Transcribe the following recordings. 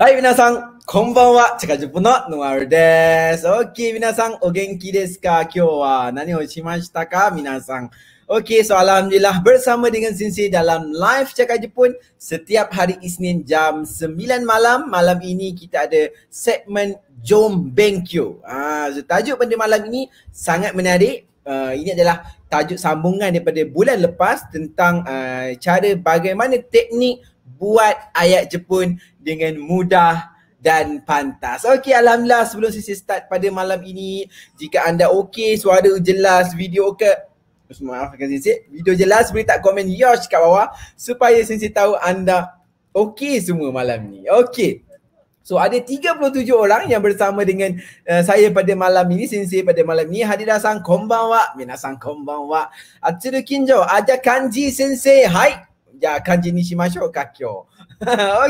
はい、皆さん、こんばんは。チカジュポのノアルです。オッケー、皆さん、お元気ですか今日は何をしましたか皆さん。Okey, so alhamdulillah bersama dengan Sensei dalam live Cakap Jepun setiap hari Isnin jam 9 malam. Malam ini kita ada segmen Jom Bengkyo. Ah, so tajuk pada malam ini sangat menarik. Uh, ini adalah tajuk sambungan daripada bulan lepas tentang uh, cara bagaimana teknik buat ayat Jepun dengan mudah dan pantas. Okey, alhamdulillah sebelum Sisi start pada malam ini, jika anda okey suara jelas, video ke maafkan Sisi video jelas boleh tak komen yosh kat bawah supaya Sisi tahu anda okey semua malam ni. Okey. So ada 37 orang yang bersama dengan uh, saya pada malam ini, Sisi pada malam ini. Hadira sang kombang wa, minasang kombang wa. Atsuru kinjo, aja kanji sensei. Hai, じゃあ漢字にしましょうか、今日。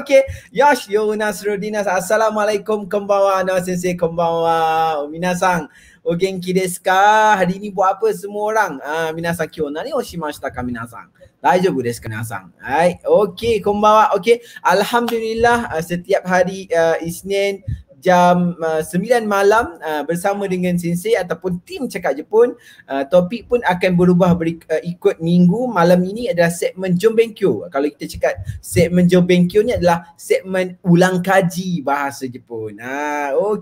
OK。よし、ようなするりなさん。アサラマレイコム、こんばんは。アナ先生、こんばんは。皆さん、お元気ですかハリニボアップスモーラン。皆さん、今日何をしましたか皆さん。大丈夫ですか皆さん。はい。OK。こんばんは。OK。アルハムドリラ、セティアプハリ、イスネン。jam uh, 9 malam uh, bersama dengan sensei ataupun tim cakap Jepun uh, topik pun akan berubah beri, uh, ikut minggu malam ini adalah segmen Jombenkyo kalau kita cakap segmen Jombenkyo ni adalah segmen ulang kaji bahasa Jepun ha uh,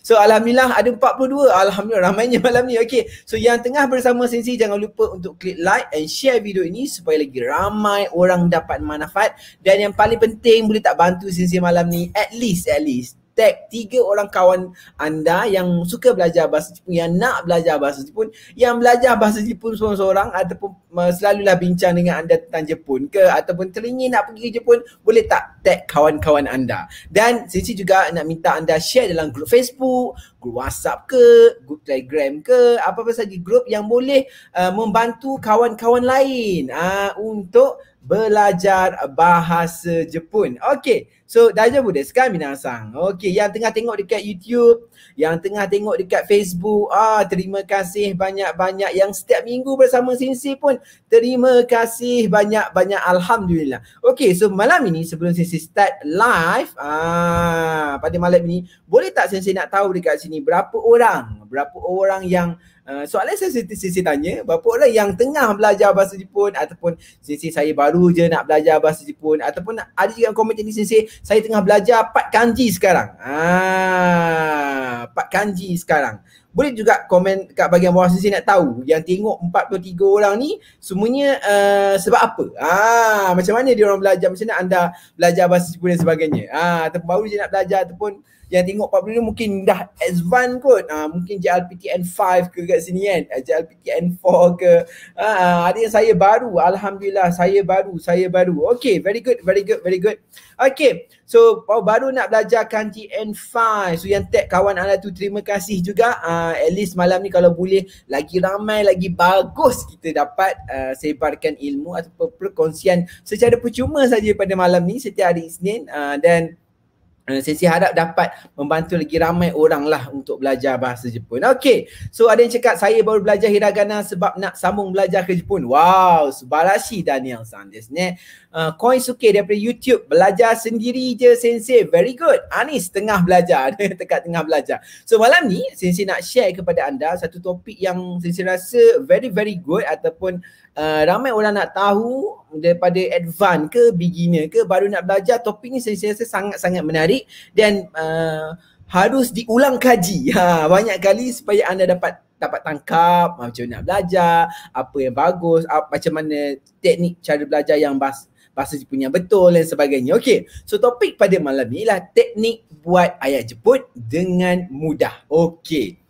so alhamdulillah ada 42 alhamdulillah ramainya malam ni okey so yang tengah bersama sensei jangan lupa untuk klik like and share video ini supaya lagi ramai orang dapat manfaat dan yang paling penting boleh tak bantu sensei malam ni at least at least tag tiga orang kawan anda yang suka belajar bahasa Jepun, yang nak belajar bahasa Jepun, yang belajar bahasa Jepun seorang-seorang ataupun uh, selalulah bincang dengan anda tentang Jepun ke ataupun teringin nak pergi ke Jepun, boleh tak tag kawan-kawan anda. Dan Sisi juga nak minta anda share dalam grup Facebook, grup WhatsApp ke, grup Telegram ke, apa-apa saja grup yang boleh uh, membantu kawan-kawan lain uh, untuk belajar bahasa Jepun. Okey, So dah Dajah Buddha sekarang Minasang. Okey, yang tengah tengok dekat YouTube, yang tengah tengok dekat Facebook, ah terima kasih banyak-banyak yang setiap minggu bersama Sinsi pun terima kasih banyak-banyak alhamdulillah. Okey, so malam ini sebelum Sinsi start live, ah pada malam ini boleh tak Sinsi nak tahu dekat sini berapa orang? Berapa orang yang Ah, soalan saya sisi tanya berapa orang yang tengah belajar bahasa Jepun ataupun sisi saya baru je nak belajar bahasa Jepun ataupun ada juga komen jenis sisi saya tengah belajar part kanji sekarang. Ah, part kanji sekarang. Boleh juga komen kat bahagian bawah sisi nak tahu yang tengok 43 orang ni semuanya uh, sebab apa? Ah, macam mana dia orang belajar macam mana anda belajar bahasa Jepun dan sebagainya. Ah, ataupun baru je nak belajar ataupun yang tengok Pak Bruno mungkin dah advance kot. Uh, mungkin JLPTN 5 ke kat sini kan. Ah, JLPTN 4 ke. Uh, ada yang saya baru. Alhamdulillah saya baru. Saya baru. Okay. Very good. Very good. Very good. Okay. So oh, baru nak belajar kanji N5. So yang tag kawan anda tu terima kasih juga. Uh, at least malam ni kalau boleh lagi ramai lagi bagus kita dapat uh, sebarkan ilmu atau perkongsian secara percuma saja pada malam ni setiap hari Isnin. Uh, dan Eh, sisi harap dapat membantu lagi ramai orang lah untuk belajar bahasa Jepun. Okay, so ada yang cakap saya baru belajar hiragana sebab nak sambung belajar ke Jepun. Wow, subarashi Daniel Sanders ni. Uh, eh, Koin suke daripada YouTube, belajar sendiri je Sensei. Very good. Anis tengah belajar, tekat tengah belajar. So malam ni Sensei nak share kepada anda satu topik yang Sensei rasa very very good ataupun Eh, ramai orang nak tahu daripada advance ke beginner ke baru nak belajar topik ni saya rasa sangat-sangat menarik dan uh, harus diulang kaji ha, banyak kali supaya anda dapat dapat tangkap macam nak belajar apa yang bagus apa, macam mana teknik cara belajar yang bas bahasa Jepun punya betul dan sebagainya. Okey. So topik pada malam ni ialah teknik buat ayat jeput dengan mudah. Okey.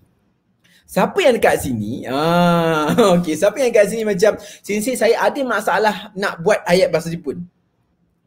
Siapa yang dekat sini? Ah, okay. Siapa yang dekat sini macam sensei saya ada masalah nak buat ayat bahasa Jepun.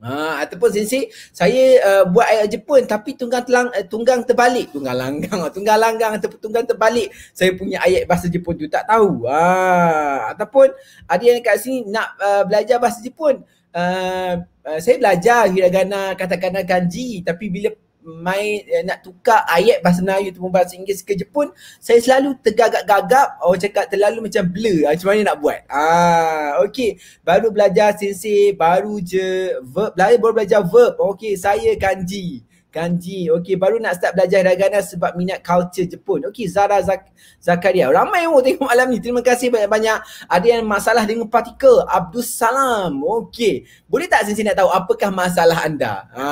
Ha, ataupun sensei saya uh, buat ayat Jepun tapi tunggang telang, uh, tunggang terbalik tunggang langgang tunggang langgang ataupun tunggang terbalik saya punya ayat bahasa Jepun tu tak tahu ha, ataupun ada yang kat sini nak uh, belajar bahasa Jepun uh, uh, saya belajar hiragana katakan kanji tapi bila main eh, nak tukar ayat bahasa Melayu ataupun bahasa Inggeris ke Jepun saya selalu tergagap-gagap orang cakap terlalu macam blur ah, macam mana nak buat ah okey baru belajar sensei baru je verb lah, baru belajar verb okey saya kanji Kanji. Okey, baru nak start belajar hiragana sebab minat culture Jepun. Okey, Zara Zak- Zakaria. Ramai orang tengok malam ni. Terima kasih banyak-banyak. Ada yang masalah dengan partikel. Abdul Salam. Okey. Boleh tak Sensei nak tahu apakah masalah anda? Ha.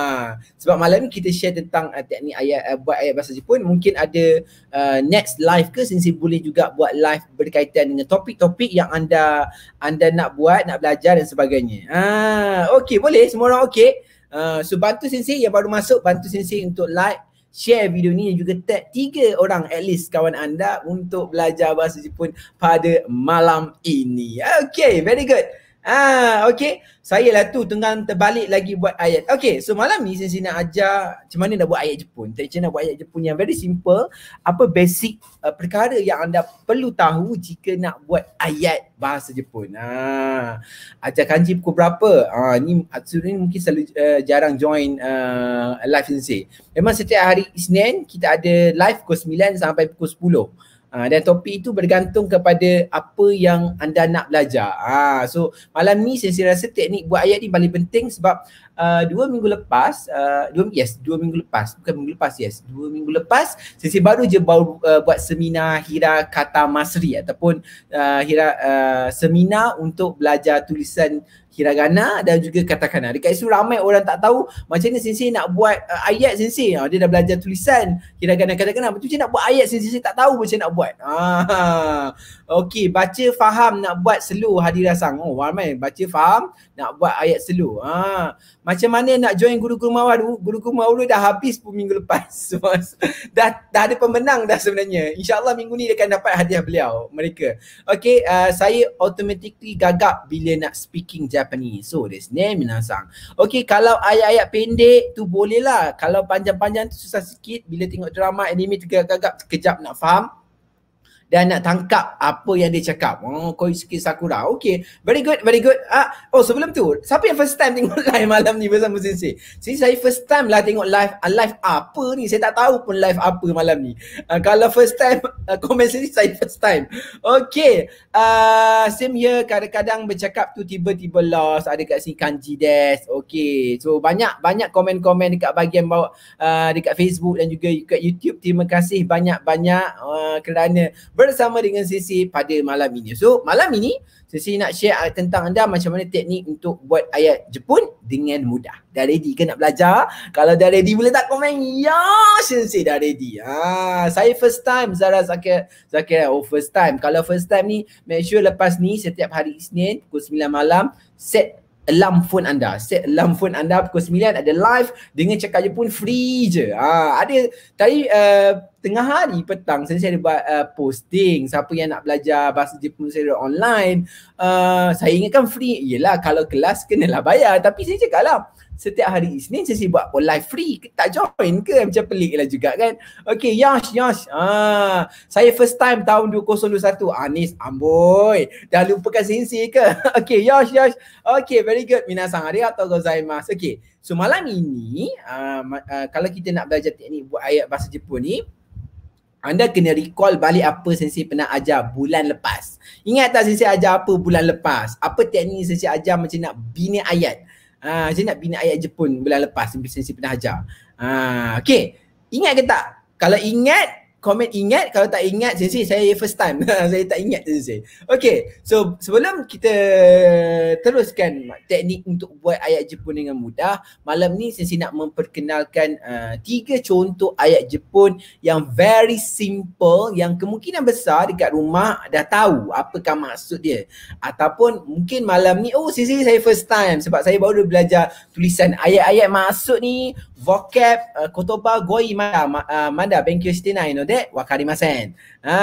Sebab malam ni kita share tentang uh, teknik ayat, uh, buat ayat bahasa Jepun. Mungkin ada uh, next live ke Sensei boleh juga buat live berkaitan dengan topik-topik yang anda anda nak buat, nak belajar dan sebagainya. Ha. Okey, boleh? Semua orang okey? Uh, so bantu sensei yang baru masuk bantu sensei untuk like share video ni dan juga tag tiga orang at least kawan anda untuk belajar bahasa Jepun pada malam ini. Okay, very good. Ah, okay. Saya lah tu tengah terbalik lagi buat ayat. Okay, so malam ni saya nak ajar macam mana nak buat ayat Jepun. Tak macam nak buat ayat Jepun yang very simple. Apa basic uh, perkara yang anda perlu tahu jika nak buat ayat bahasa Jepun. Ah, ajar kanji pukul berapa? Ah, ni Atsuri ni mungkin selalu uh, jarang join uh, live sensei. Memang setiap hari Isnin kita ada live pukul 9 sampai pukul 10. Ah, dan topi itu bergantung kepada apa yang anda nak belajar. Ah so malam ni saya, saya rasa teknik buat ayat ni paling penting sebab uh, dua minggu lepas uh, dua yes dua minggu lepas bukan minggu lepas yes dua minggu lepas saya, saya baru je baru uh, buat seminar hira kata masri ataupun uh, hira uh, seminar untuk belajar tulisan hiragana dan juga katakana. Dekat situ ramai orang tak tahu macam ni sensei nak buat uh, ayat sensei. Ha, dia dah belajar tulisan hiragana katakana. Betul macam nak buat ayat sensei, sensei tak tahu macam nak buat. Ha, ha. Okey, baca faham nak buat selu hadirah sang. Oh, ramai baca faham nak buat ayat selu. Ha. Macam mana nak join guru-guru mawar tu? Guru-guru mawar dah habis pun minggu lepas. dah, dah ada pemenang dah sebenarnya. InsyaAllah minggu ni dia akan dapat hadiah beliau, mereka. Okey, uh, saya automatically gagap bila nak speaking jam Japanese. So this name Minasang. Okay, kalau ayat-ayat pendek tu boleh lah. Kalau panjang-panjang tu susah sikit bila tengok drama anime tergagap-gagap sekejap nak faham dan nak tangkap apa yang dia cakap. Oh, Koisuke Sakura. Okay. Very good, very good. Ah, Oh, sebelum tu, siapa yang first time tengok live malam ni bersama Sensei? Sini saya first time lah tengok live. Uh, live apa ni? Saya tak tahu pun live apa malam ni. Uh, kalau first time, uh, komen sini saya first time. Okay. Uh, same here. Kadang-kadang bercakap tu tiba-tiba lost. Ada kat sini kanji desk. Okay. So, banyak banyak komen-komen dekat bahagian bawah, uh, dekat Facebook dan juga dekat YouTube. Terima kasih banyak-banyak uh, kerana bersama dengan Sisi pada malam ini. So malam ini Sisi nak share ah, tentang anda macam mana teknik untuk buat ayat Jepun dengan mudah. Dah ready ke nak belajar? Kalau dah ready boleh tak komen? Ya Sisi dah ready. Ha, saya first time Zara Zakir. Zakir oh first time. Kalau first time ni make sure lepas ni setiap hari Isnin pukul 9 malam set alarm phone anda. Set alarm phone anda pukul 9 ada live dengan cakap Jepun free je. Ha, ada tadi uh, tengah hari petang saya ada buat uh, posting siapa yang nak belajar bahasa Jepun secara online uh, saya ingatkan free ialah kalau kelas kenalah bayar tapi saya cakap lah setiap hari Isnin saya buat online free tak join ke macam pelik lah juga kan Okay, Yash Yash ah, saya first time tahun 2021 Anis ah, amboi dah lupakan sensei ke Okay, Yash Yash Okay, very good minasang hari atau gozaimasu okey so malam ini uh, uh, kalau kita nak belajar teknik buat ayat bahasa Jepun ni anda kena recall balik apa sensei pernah ajar bulan lepas. Ingat tak sensei ajar apa bulan lepas? Apa teknik sensei ajar macam nak bina ayat? Ha, macam nak bina ayat Jepun bulan lepas sensei pernah ajar. Ha, okey. Ingat ke tak? Kalau ingat, komen ingat kalau tak ingat sensei saya first time saya tak ingat sensei Okay, so sebelum kita teruskan teknik untuk buat ayat Jepun dengan mudah malam ni sensei nak memperkenalkan uh, tiga contoh ayat Jepun yang very simple yang kemungkinan besar dekat rumah dah tahu apakah maksud dia ataupun mungkin malam ni oh sensei saya first time sebab saya baru dah belajar tulisan ayat-ayat maksud ni vocab uh, kotoba goi mada uh, mada benkyou shite nai no de Ah, ha,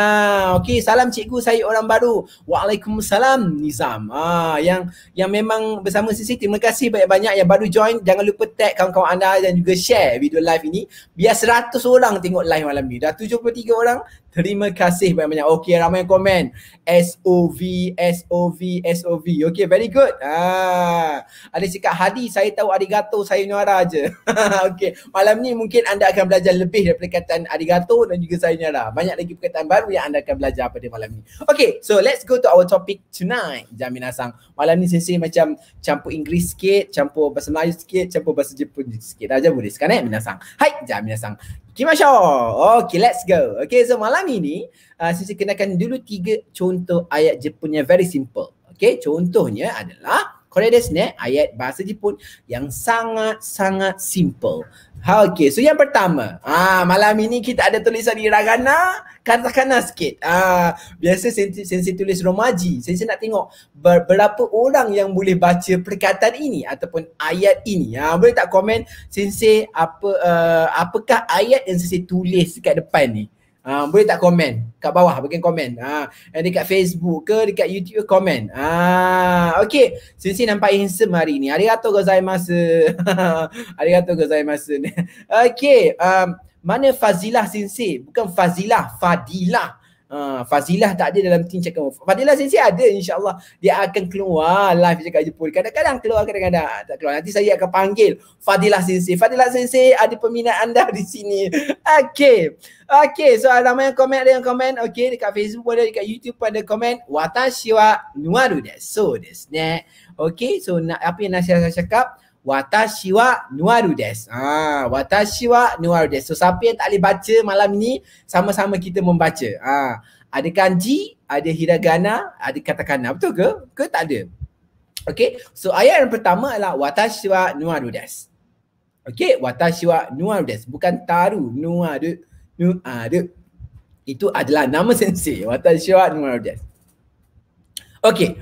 okay. Salam cikgu saya orang baru. Waalaikumsalam Nizam. Ah, yang yang memang bersama sisi. Terima kasih banyak-banyak yang baru join. Jangan lupa tag kawan-kawan anda dan juga share video live ini. Biar seratus orang tengok live malam ni. Dah tujuh puluh tiga orang Terima kasih banyak-banyak. Okey, ramai yang komen. SOV, SOV, SOV. Okey, very good. Ha. Ada cakap, Hadi, saya tahu arigato, saya nyara je. Okey, malam ni mungkin anda akan belajar lebih daripada perkataan arigato dan juga saya nyara. Banyak lagi perkataan baru yang anda akan belajar pada malam ni. Okey, so let's go to our topic tonight, Jamin Asang. Malam ni sesi macam campur Inggeris sikit, campur bahasa Melayu sikit, campur bahasa Jepun sikit. Dah aja boleh sekarang, eh, Minasang. Hai, Jamin Asang. Kimasho. Okay, let's go. Okay, so malam ini uh, saya kenalkan dulu tiga contoh ayat Jepun yang very simple. Okay, contohnya adalah Korea desu ayat bahasa Jepun yang sangat-sangat simple. Ha, okay, so yang pertama. Ah, malam ini kita ada tulisan hiragana katakanlah sikit ah biasa sensi, sensi tulis romaji sensi nak tengok berapa orang yang boleh baca perkataan ini ataupun ayat ini ha, boleh tak komen sensi apa uh, apakah ayat yang sensi tulis dekat depan ni ha, boleh tak komen kat bawah bagian komen ha, dekat Facebook ke dekat YouTube komen ha, okey sensi nampak handsome hari ni arigato gozaimasu arigato gozaimasu okey um, mana Fazilah Sensei? Bukan Fazilah, Fadilah. Uh, Fazilah tak ada dalam team cakap Fadilah Sensei ada insyaAllah Dia akan keluar live cakap Jepul Kadang-kadang keluar kadang-kadang tak keluar Nanti saya akan panggil Fadilah Sensei Fadilah Sensei ada peminat anda di sini Okay Okay so ada yang komen ada yang komen Okay dekat Facebook ada dekat YouTube pun ada komen Watashi wa nuaru desu desu ne Okay so na- apa yang Nasir saya cakap Watashi wa nuaru desu. Ha, watashi wa nuaru desu. So siapa yang tak boleh baca malam ini sama-sama kita membaca. Ha, ada kanji, ada hiragana, ada katakana. Betul ke? Ke tak ada? Okay. So ayat yang pertama adalah watashi wa nuaru desu. Okay. Watashi wa nuaru desu. Bukan taru. Nuaru. Nuaru. Itu adalah nama sensei. Watashi wa nuaru desu. Okay.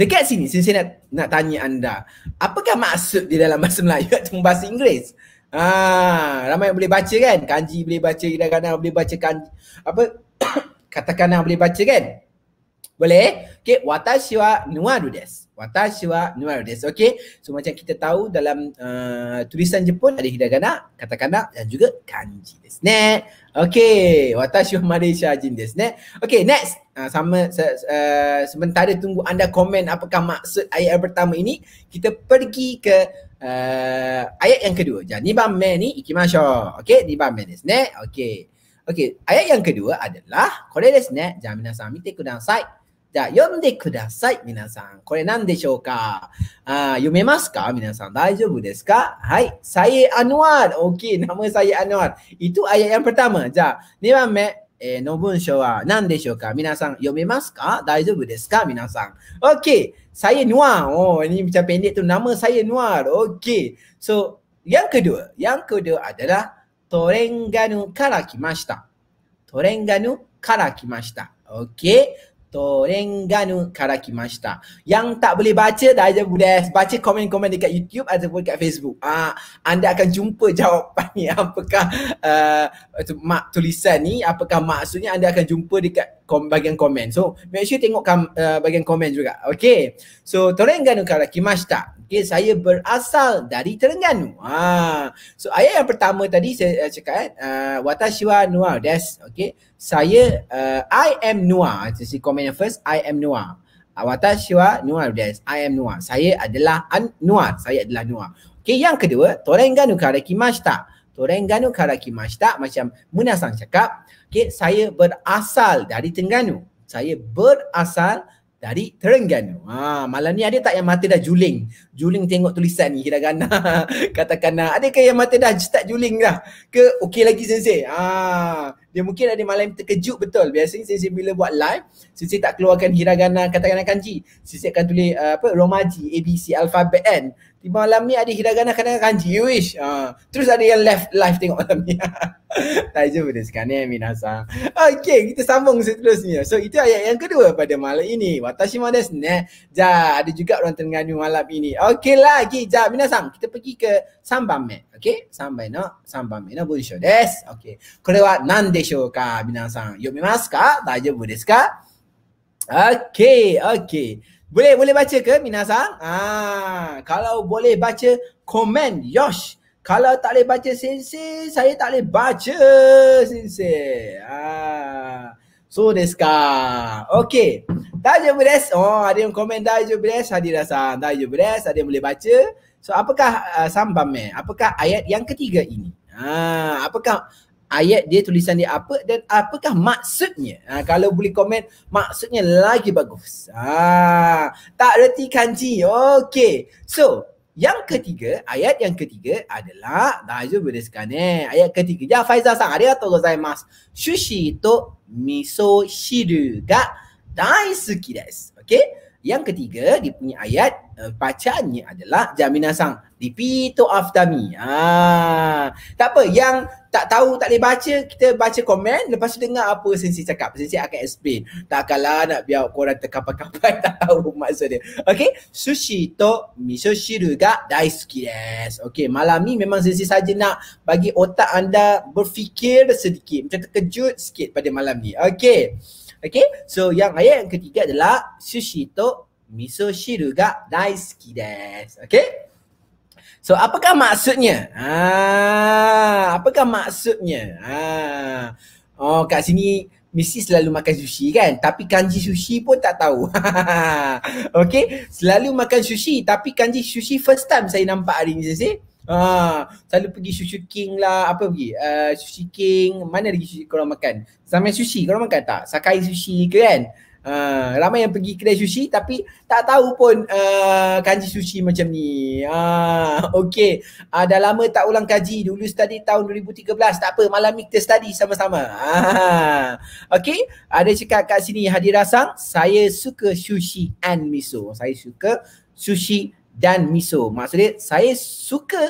Dekat sini, sini saya nak, nak tanya anda, apakah maksud di dalam bahasa Melayu atau bahasa Inggeris? Ha, ramai yang boleh baca kan? Kanji boleh baca, hiragana boleh baca kanji. Apa? Katakanlah boleh baca kan? Boleh? Okay, watashi wa nuwaru desu. Watashi wa nuaru desu. Okay. So macam kita tahu dalam uh, tulisan Jepun ada hidagana, katakana dan juga kanji desu ne. Okay. Watashi wa Malaysia jin desu ne. Okay next. Uh, sama se- uh, sementara tunggu anda komen apakah maksud ayat pertama ini. Kita pergi ke uh, ayat yang kedua. Jadi ni bambe ni ikimashou. Okay. Ni bambe desu ne. Okay. Okay. Ayat yang kedua adalah kore desu ne. Jangan minasang mite kudasai. Okay. じゃあ、読んでください。皆さん。これ何でしょうかあ読めますか皆さん。大丈夫ですかはい。サイエアノワール。大きい。名前サイエアノワール。イトアイアンプタム。じゃあ、2番目、えの文章は何でしょうか皆さん、読めますか大丈夫ですか皆さん。OK。サイエノワール。おー、にみちゃペンデット。名前サイエノワール。OK。So、ヤンクドゥ。ヤンクドゥアデラ。トレンガヌから来ました。トレンガヌから来ました。OK。Torenganu Karakimashita. Yang tak boleh baca dah aja boleh. Baca komen-komen dekat YouTube ataupun dekat Facebook. Ah, uh, anda akan jumpa jawapan ni. Apakah uh, mak tulisan ni, apakah maksudnya anda akan jumpa dekat kom- bahagian komen. So, make sure tengok uh, bahagian komen juga. Okay. So, Torenganu Karakimashita okay, saya berasal dari Terengganu. Ha. So ayat yang pertama tadi saya uh, cakap eh uh, watashi wa noir des. Okay. Saya uh, I am noir. Itu si komen yang first I am noir. Uh, watashi wa noir des. I am noir. Saya adalah an- noir. Saya adalah noir. Okay, yang kedua, Terengganu kara kimashita. Terengganu kara macam Munasang cakap, okay, saya berasal dari Terengganu. Saya berasal dari Terengganu. Ha, malam ni ada tak yang mata dah juling? Juling tengok tulisan ni hiragana. Katakanlah, adakah yang mata dah start juling dah? Ke okey lagi sensei? Ha, dia mungkin ada malam terkejut betul. Biasanya sensei bila buat live, sensei tak keluarkan hiragana katakanlah kanji. Sensei akan tulis uh, apa? Romaji, ABC, alfabet N. Kan? Di malam ni ada hidangan akan kanji you eh, wish. Uh, terus ada yang left live tengok malam ni. tak jumpa dia sekarang ni eh, Minasa. Okay kita sambung seterusnya. So itu ayat yang kedua pada malam ini. Watashi ma desu ne. Ja, ada juga orang tengah ni malam ini. Okay lagi. Ja, Minasa. Kita pergi ke sambam me. Okay. Sambai no. Sambam me no bunshou desu. Okay. Kore wa nan deshou ka Minasa. Yomimasu ka? Tak jumpa desu ka? Okay. Okay. Boleh boleh baca ke minasa Ah, kalau boleh baca komen Yosh. Kalau tak boleh baca sensei, saya tak boleh baca sensei. Ah. So this guy. Okay. Dah je beres. Oh, ada yang komen dah je beres. Hadir Hassan. Dah je beres. Ada yang boleh baca. So apakah uh, sambam eh? Apakah ayat yang ketiga ini? Ha, apakah ayat dia tulisan dia apa dan apakah maksudnya ha, kalau boleh komen maksudnya lagi bagus ha, tak reti kanji okey so yang ketiga, ayat yang ketiga adalah Daizu eh Ayat ketiga, ya Faizal san, arigatou ya gozaimasu. Sushi to miso shiru ga daisuki desu. Okay? Yang ketiga, dia punya ayat bacaannya eh, adalah jaminan sang dipito aftami. Ah. Ha. Tak apa yang tak tahu tak boleh baca kita baca komen lepas tu dengar apa sensei cakap. Sensei akan explain. Takkanlah nak biar korang terkapak kapak tak tahu maksud dia. Okay. Sushi to miso shiru ga daisuki des. Okay. Malam ni memang sensei saja nak bagi otak anda berfikir sedikit. Macam terkejut sikit pada malam ni. Okay. Okay. So yang ayat yang ketiga adalah sushi to 味噌汁が大好きです。Okay? So, apakah maksudnya? Ah, apakah maksudnya? Ah. Oh, kat sini mesti selalu makan sushi kan? Tapi kanji sushi pun tak tahu. okay? Selalu makan sushi tapi kanji sushi first time saya nampak hari ni, Zazie. Ha, ah, selalu pergi Sushi King lah, apa pergi? Ah, sushi King, mana lagi sushi korang makan? Sama sushi korang makan tak? Sakai sushi ke kan? Uh, ramai yang pergi kedai sushi tapi tak tahu pun uh, kanji sushi macam ni. Uh, ha, okay. Uh, ah, dah lama tak ulang kaji. Dulu study tahun 2013. Tak apa. Malam ni kita study sama-sama. Uh, ha, okay. Ada uh, cakap kat sini hadir rasang. Saya suka sushi and miso. Saya suka sushi dan miso. Maksudnya saya suka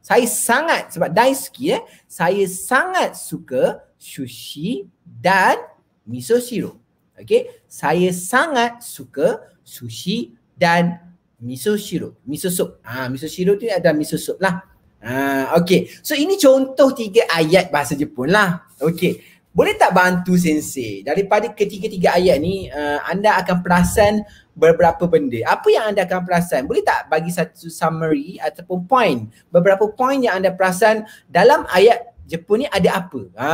saya sangat sebab Daisuki eh. Saya sangat suka sushi dan miso sirup. Okay, saya sangat suka sushi dan miso shiro, miso soup. Ha, miso shiro tu ada miso soup lah. Ha, okay, so ini contoh tiga ayat bahasa Jepun lah. Okay, boleh tak bantu sensei? Daripada ketiga-tiga ayat ni, uh, anda akan perasan beberapa benda. Apa yang anda akan perasan? Boleh tak bagi satu summary ataupun point? Beberapa point yang anda perasan dalam ayat Jepun ni ada apa? Ha,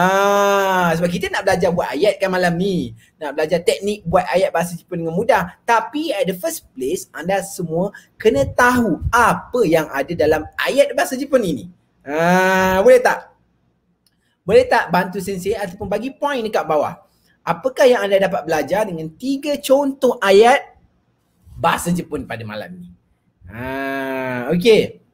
sebab kita nak belajar buat ayat kan malam ni. Nak belajar teknik buat ayat bahasa Jepun dengan mudah. Tapi at the first place, anda semua kena tahu apa yang ada dalam ayat bahasa Jepun ini. Ha, boleh tak? Boleh tak bantu sensei ataupun bagi point dekat bawah? Apakah yang anda dapat belajar dengan tiga contoh ayat bahasa Jepun pada malam ni? Ha, ah, okay. Okay.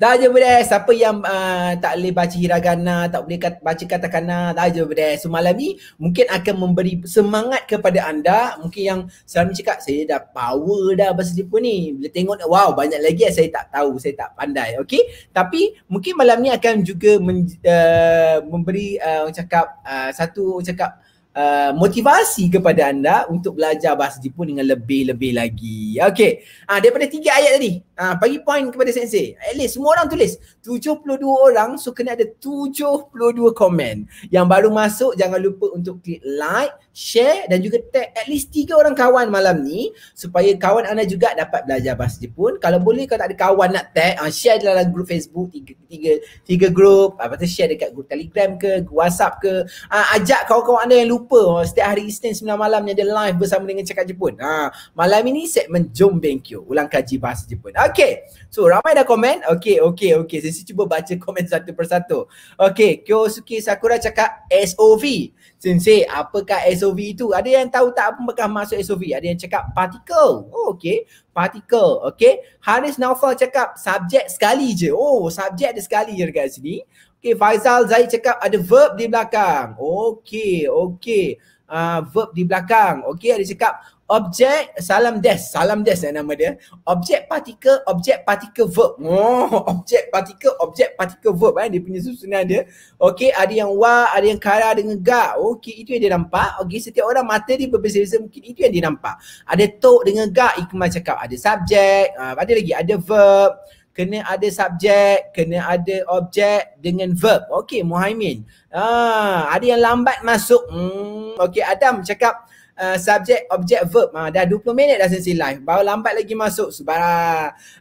Dah je boleh. Siapa yang uh, tak boleh baca hiragana, tak boleh kat, baca katakana, dah je boleh. So malam ni mungkin akan memberi semangat kepada anda. Mungkin yang selalu cakap, saya dah power dah bahasa Jepun ni. Bila tengok, wow banyak lagi saya tak tahu, saya tak pandai. Okay? Tapi mungkin malam ni akan juga men, uh, memberi uh, cakap uh, satu cakap uh, uh, motivasi kepada anda untuk belajar bahasa Jepun dengan lebih-lebih lagi. Okey. Ah uh, daripada tiga ayat tadi, ah uh, bagi poin kepada sensei. At least semua orang tulis. 72 orang so kena ada 72 komen. Yang baru masuk jangan lupa untuk klik like, share dan juga tag at least tiga orang kawan malam ni supaya kawan anda juga dapat belajar bahasa Jepun. Kalau boleh kalau tak ada kawan nak tag, uh, share dalam grup Facebook tiga tiga tiga grup, apa ah, tu share dekat grup Telegram ke, WhatsApp ke, uh, ajak kawan-kawan anda yang lupa jumpa oh, setiap hari Isnin 9 malamnya ada live bersama dengan Cakap Jepun. Ha, malam ini segmen Jom BenQ, ulang kaji bahasa Jepun. Okay, so ramai dah komen. Okay, okay, okay. Saya, saya cuba baca komen satu persatu. Okay, Kyosuke Sakura cakap SOV. Sensei, apakah SOV itu? Ada yang tahu tak apa masuk SOV? Ada yang cakap particle. Oh, okay. Particle. Okay. Haris Naufal cakap subjek sekali je. Oh, subjek ada sekali je dekat sini. Okay, Faizal Zaid cakap ada verb di belakang. Okay, okay. Uh, verb di belakang. Okay, ada cakap objek salam des. Salam des eh, nama dia. Objek partikel, objek partikel verb. Oh, objek partikel, objek partikel verb. Eh. Dia punya susunan dia. Okay, ada yang wa, ada yang kara dengan ga. Okay, itu yang dia nampak. Okay, setiap orang mata dia berbeza-beza. Mungkin itu yang dia nampak. Ada tok dengan ga, ikhmal cakap. Ada subjek, uh, ah, ada lagi, ada verb kena ada subjek, kena ada objek dengan verb. Okey, Muhaimin. Ah, ada yang lambat masuk. Hmm. Okey, Adam cakap, uh, subject object verb ha, dah 20 minit dah sensi live baru lambat lagi masuk sebab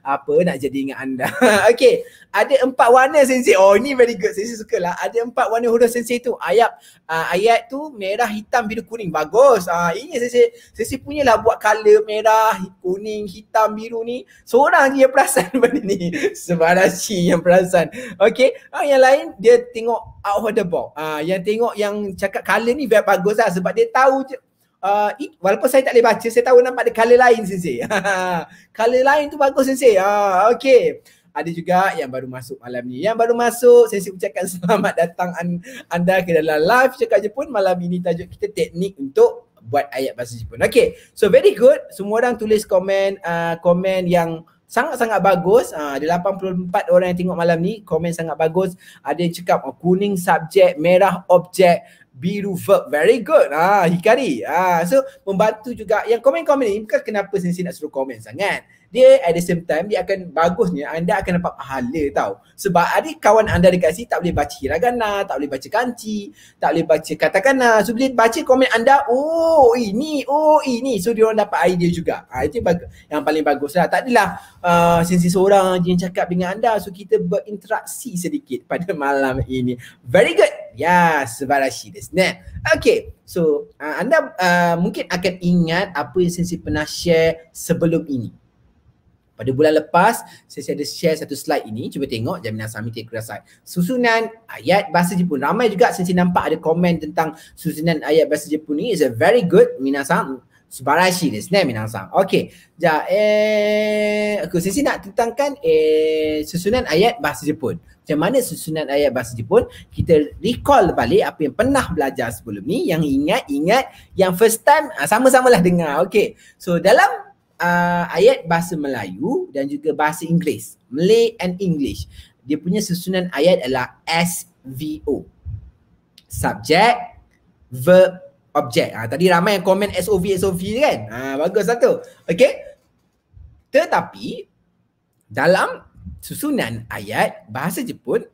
apa nak jadi ingat anda okey ada empat warna sensi oh ini very good sensi suka lah ada empat warna huruf sensi tu ayat uh, ayat tu merah hitam biru kuning bagus ah uh, ini sensi sensi punya lah buat color merah kuning hitam biru ni seorang je yang perasan benda ni sebarasi yang perasan okey uh, yang lain dia tengok out of the box uh, yang tengok yang cakap color ni very bagus lah sebab dia tahu je uh, walaupun saya tak boleh baca, saya tahu nampak ada color lain sensei. color lain tu bagus sensei. uh, ah, okay. Ada juga yang baru masuk malam ni. Yang baru masuk, saya ucapkan selamat datang an- anda ke dalam live cakap pun Malam ini tajuk kita teknik untuk buat ayat bahasa pun. Okay. So very good. Semua orang tulis komen uh, komen yang sangat-sangat bagus. Uh, ada 84 orang yang tengok malam ni. Komen sangat bagus. Ada yang cakap oh, kuning subjek, merah objek biru verb very good ah, hikari ah, so membantu juga yang komen-komen ni bukan kenapa sini nak suruh komen sangat dia at the same time dia akan bagusnya anda akan dapat pahala tau sebab ada kawan anda dekat sini tak boleh baca hiragana, tak boleh baca kanji, tak boleh baca katakana. So bila baca komen anda, oh ini, oh ini. So dia orang dapat idea juga. Ha, itu yang paling bagus lah. Tak adalah uh, sensi seorang je yang cakap dengan anda. So kita berinteraksi sedikit pada malam ini. Very good. Ya, yes, this net. Okay, so uh, anda uh, mungkin akan ingat apa yang sensi pernah share sebelum ini. Pada bulan lepas, saya, saya ada share satu slide ini. Cuba tengok jaminan saham ETF Kerasai. Susunan ayat bahasa Jepun. Ramai juga saya, saya nampak ada komen tentang susunan ayat bahasa Jepun ini. It's a very good minang saham. Subarashi dia senang minang Okay. Ja, eh, aku sesi nak tentangkan eh, susunan ayat bahasa Jepun. Macam mana susunan ayat bahasa Jepun? Kita recall balik apa yang pernah belajar sebelum ni. Yang ingat, ingat. Yang first time, ah, sama-samalah dengar. Okay. So dalam uh, ayat bahasa Melayu dan juga bahasa Inggeris. Malay and English. Dia punya susunan ayat adalah SVO. Subject, verb, object. Ha, tadi ramai yang komen SOV, SOV kan? Ha, bagus satu. Lah okay. Tetapi dalam susunan ayat bahasa Jepun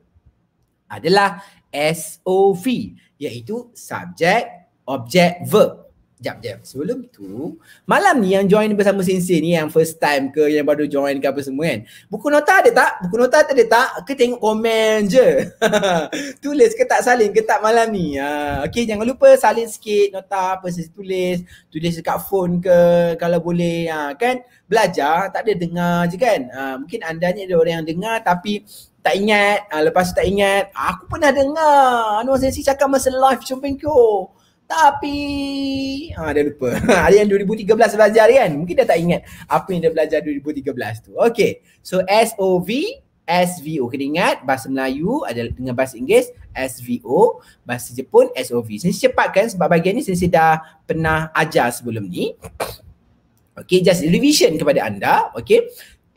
adalah SOV iaitu subject, object, verb. Jap, jap. Sebelum tu, malam ni yang join bersama Sensei ni yang first time ke yang baru join ke apa semua kan. Buku nota ada tak? Buku nota ada tak? Ke tengok komen je. tulis ke tak salin ke tak malam ni? Ha. Okay, jangan lupa salin sikit nota apa sesi tulis. Tulis dekat phone ke kalau boleh. Ha. Kan belajar tak ada dengar je kan. Ha. Mungkin anda ni ada orang yang dengar tapi tak ingat. Ha. lepas tu tak ingat. Aku pernah dengar Anwar Sensei cakap masa live Chompenko. Ha. Tapi ha, dia lupa. Ada yang 2013 belajar kan? Mungkin dia tak ingat apa yang dia belajar 2013 tu. Okay. So S-O-V SVO. Kena ingat bahasa Melayu ada dengan bahasa Inggeris SVO, bahasa Jepun SOV. cepat kan? sebab bagian ni saya dah pernah ajar sebelum ni. Okay, just revision kepada anda. Okay.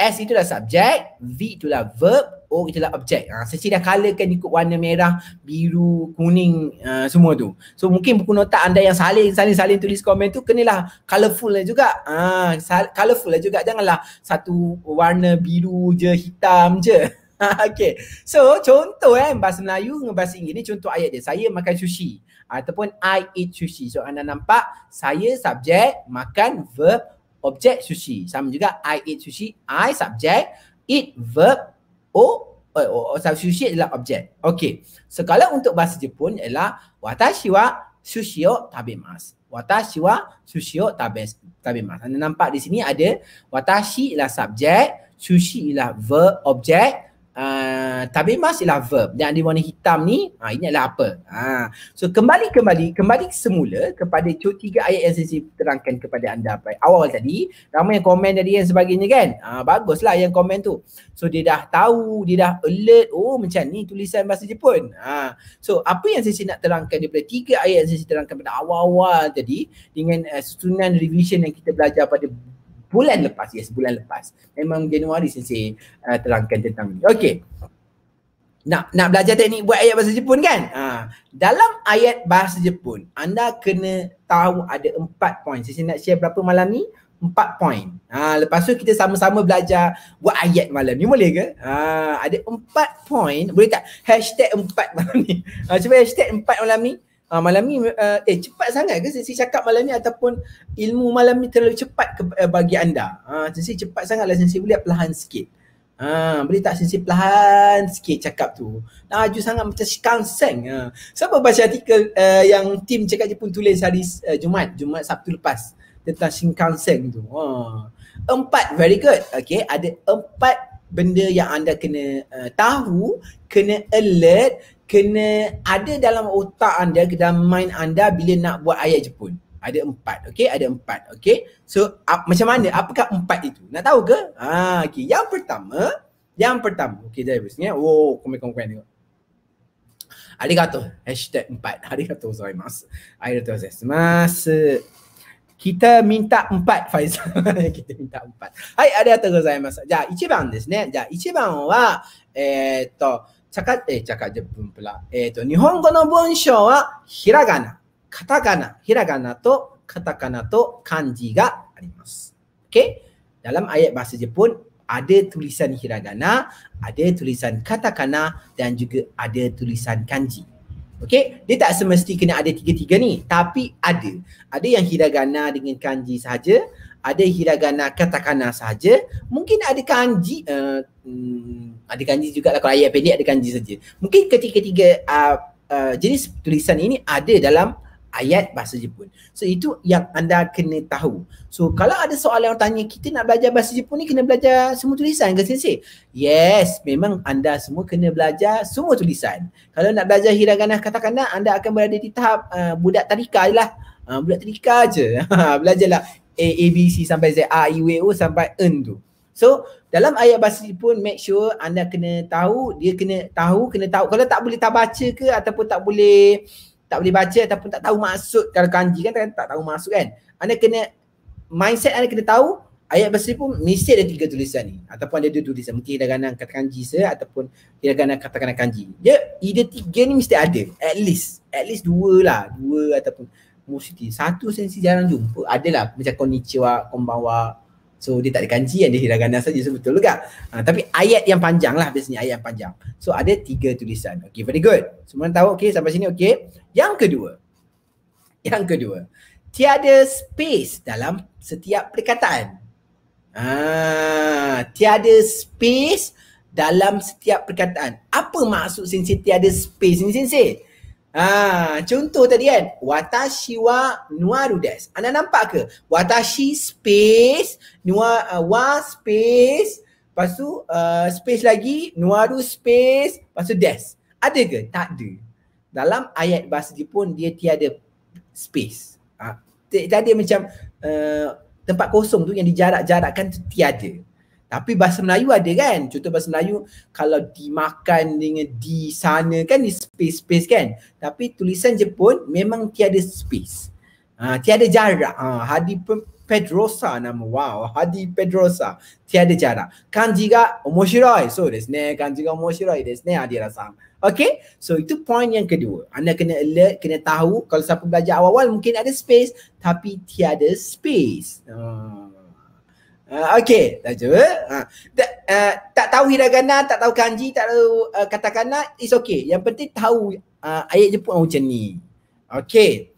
S itulah subjek, V itulah verb, oh kita dah object uh, sesi dah colorkan ikut warna merah biru kuning uh, semua tu so mungkin buku nota anda yang saling saling saling tulis komen tu kenalah colorful lah juga ah uh, colorful lah juga janganlah satu warna biru je hitam je Okay. So, contoh eh, bahasa Melayu dengan bahasa Inggeris ni contoh ayat dia. Saya makan sushi. Ataupun I eat sushi. So, anda nampak saya subjek makan verb objek sushi. Sama juga I eat sushi. I subjek eat verb o oh, eh, o oh, oh, sushi adalah objek okey sekala untuk bahasa jepun ialah watashi wa sushi o tabemasu watashi wa sushi o tabemasu anda nampak di sini ada watashi ialah subjek sushi ialah verb objek Ah, tabi mas ialah verb dan di warna hitam ni ha, ini adalah apa ha. so kembali kembali kembali semula kepada cu tiga ayat yang saya terangkan kepada anda awal tadi ramai yang komen tadi yang sebagainya kan ha, baguslah yang komen tu so dia dah tahu dia dah alert oh macam ni tulisan bahasa Jepun ha. so apa yang saya nak terangkan daripada tiga ayat yang saya terangkan pada awal-awal tadi dengan uh, susunan revision yang kita belajar pada bulan lepas yes ya, bulan lepas memang Januari sensei uh, terangkan tentang ni Okay. nak nak belajar teknik buat ayat bahasa Jepun kan ha dalam ayat bahasa Jepun anda kena tahu ada empat poin saya nak share berapa malam ni empat poin ha lepas tu kita sama-sama belajar buat ayat malam ni boleh ke ha ada empat poin boleh tak hashtag empat malam ni uh, cuba hashtag empat malam ni Ha, malam ni uh, eh cepat sangat ke sesi cakap malam ni ataupun ilmu malam ni terlalu cepat ke, uh, bagi anda? Ha, sesi cepat sangat lah sesi boleh perlahan sikit. Ha, boleh tak sesi perlahan sikit cakap tu? Laju sangat macam sekang seng. Ha. Siapa baca artikel uh, yang tim cakap je pun tulis hari uh, Jumaat, Jumaat Sabtu lepas tentang sekang seng tu? Ha. Empat, very good. Okay, ada empat benda yang anda kena uh, tahu, kena alert, kena ada dalam otak anda, dalam mind anda bila nak buat ayat Jepun. Ada empat, okay? Ada empat, okay? So, ap, macam mana? Apakah empat itu? Nak tahu ke? Ah, ha, okay. Yang pertama, yang pertama. Okay, jadi habis. Yeah? Oh, komen-komen tengok. Arigato. Hashtag empat. Arigato gozaimasu. Arigato gozaimasu. kita minta empat, Faizal. kita minta empat. はい、ありがとうございます。じゃあ、1番ですね。じゃあ、1番は、えー、っと、ちゃか、えー、ちゃかじ文プラ。えー、っと、日本語の文章は、ひらがな、カタカナ、ひらがなとカタカナと漢字があります。Okay? Dalam ayat bahasa Jepun, ada tulisan hiragana, ada tulisan katakana dan juga ada tulisan kanji. Okay, dia tak semesti kena ada tiga-tiga ni Tapi ada Ada yang hiragana dengan kanji saja, Ada hiragana katakana saja, Mungkin ada kanji uh, hmm, Ada kanji juga lah kalau ayat pendek ada kanji saja. Mungkin ketiga-tiga uh, uh, jenis tulisan ini ada dalam ayat bahasa Jepun. So itu yang anda kena tahu. So kalau ada soalan yang tanya kita nak belajar bahasa Jepun ni kena belajar semua tulisan ke sensei? Yes, memang anda semua kena belajar semua tulisan. Kalau nak belajar hiragana katakana anda akan berada di tahap uh, budak tarika je lah. Uh, budak tarika je. Belajarlah A, A, B, C sampai Z, A, I, W, O sampai N tu. So dalam ayat bahasa Jepun make sure anda kena tahu, dia kena tahu, kena tahu. Kalau tak boleh tak baca ke ataupun tak boleh tak boleh baca ataupun tak tahu maksud kalau kanji kan tak tahu maksud kan anda kena mindset anda kena tahu ayat bahasa pun mesti ada tiga tulisan ni ataupun ada dua tulisan mungkin hiragana kata kanji se ataupun hiragana kata kata kanji dia either tiga ni mesti ada at least at least dua lah dua ataupun mesti satu sensi jarang jumpa adalah macam konnichiwa konbawa So dia tak ada kanji kan, dia hiragana saja so betul juga. Ha, tapi ayat yang panjang lah biasanya ayat yang panjang. So ada tiga tulisan. Okay very good. Semua orang tahu okay sampai sini okay. Yang kedua. Yang kedua. Tiada space dalam setiap perkataan. Ah, tiada space dalam setiap perkataan. Apa maksud sensei tiada space ni sensei? Ah, contoh tadi kan, watashi wa nuaru desu. Anda nampak ke? Watashi space, nua, uh, wa space, lepas tu uh, space lagi, nuaru space, lepas tu desu. Ada ke? Tak ada. Dalam ayat bahasa Jepun, dia tiada space. Ah, ha, tak macam uh, tempat kosong tu yang dijarak-jarakkan tu tiada. Tapi bahasa Melayu ada kan? Contoh bahasa Melayu kalau dimakan dengan di sana kan di space-space kan? Tapi tulisan Jepun memang tiada space. Ha, tiada jarak. Ha, Hadi Pedrosa nama. Wow. Hadi Pedrosa. Tiada jarak. Kanji ga omoshiroi. So desu ne. Kanji ga omoshiroi desu ne. Adira sama. Okay, so itu point yang kedua. Anda kena alert, kena tahu kalau siapa belajar awal-awal mungkin ada space tapi tiada space. Hmm. Ah, okey, tak cuba. Uh, uh, tak tahu hiragana, tak tahu kanji, tak tahu uh, katakana, it's okay. Yang penting tahu uh, ayat Jepun macam ni. Okey.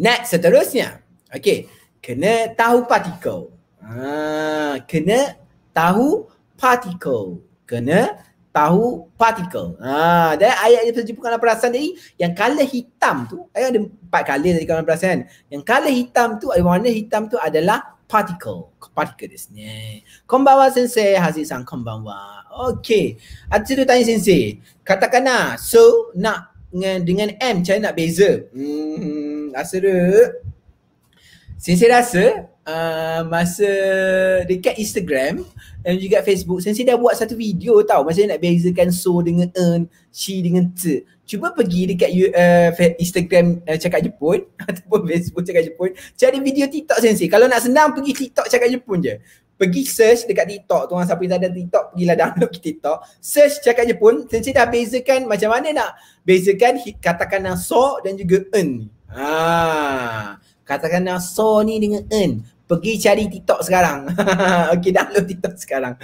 Next, seterusnya. Okey. Kena tahu partikel. Uh, kena tahu partikel. Kena tahu partikel. Ha, dan ayat yang terjumpa kalau perasan tadi, yang color hitam tu, ayat ada empat color tadi kalau perasan. Yang color hitam tu, warna hitam tu adalah パティクル、パティクルですね。こんばんは、先生。はじいさん、こんばんは。OK。あつるたい先生。カタカナ、そう、な、ね、でん、え、ちゃいな、べず。うーん、あする。先生らす、らす uh, masa dekat Instagram dan juga Facebook saya dah buat satu video tau masa nak bezakan so dengan earn she dengan t cuba pergi dekat uh, Instagram uh, cakap Jepun ataupun Facebook cakap Jepun cari video TikTok sensei kalau nak senang pergi TikTok cakap Jepun je pergi search dekat TikTok tuan siapa yang ada TikTok gila download ke TikTok search cakap Jepun sensei dah bezakan macam mana nak bezakan katakan so dan juga earn Ah, katakanlah so ni dengan earn pergi cari TikTok sekarang. okay, download TikTok sekarang.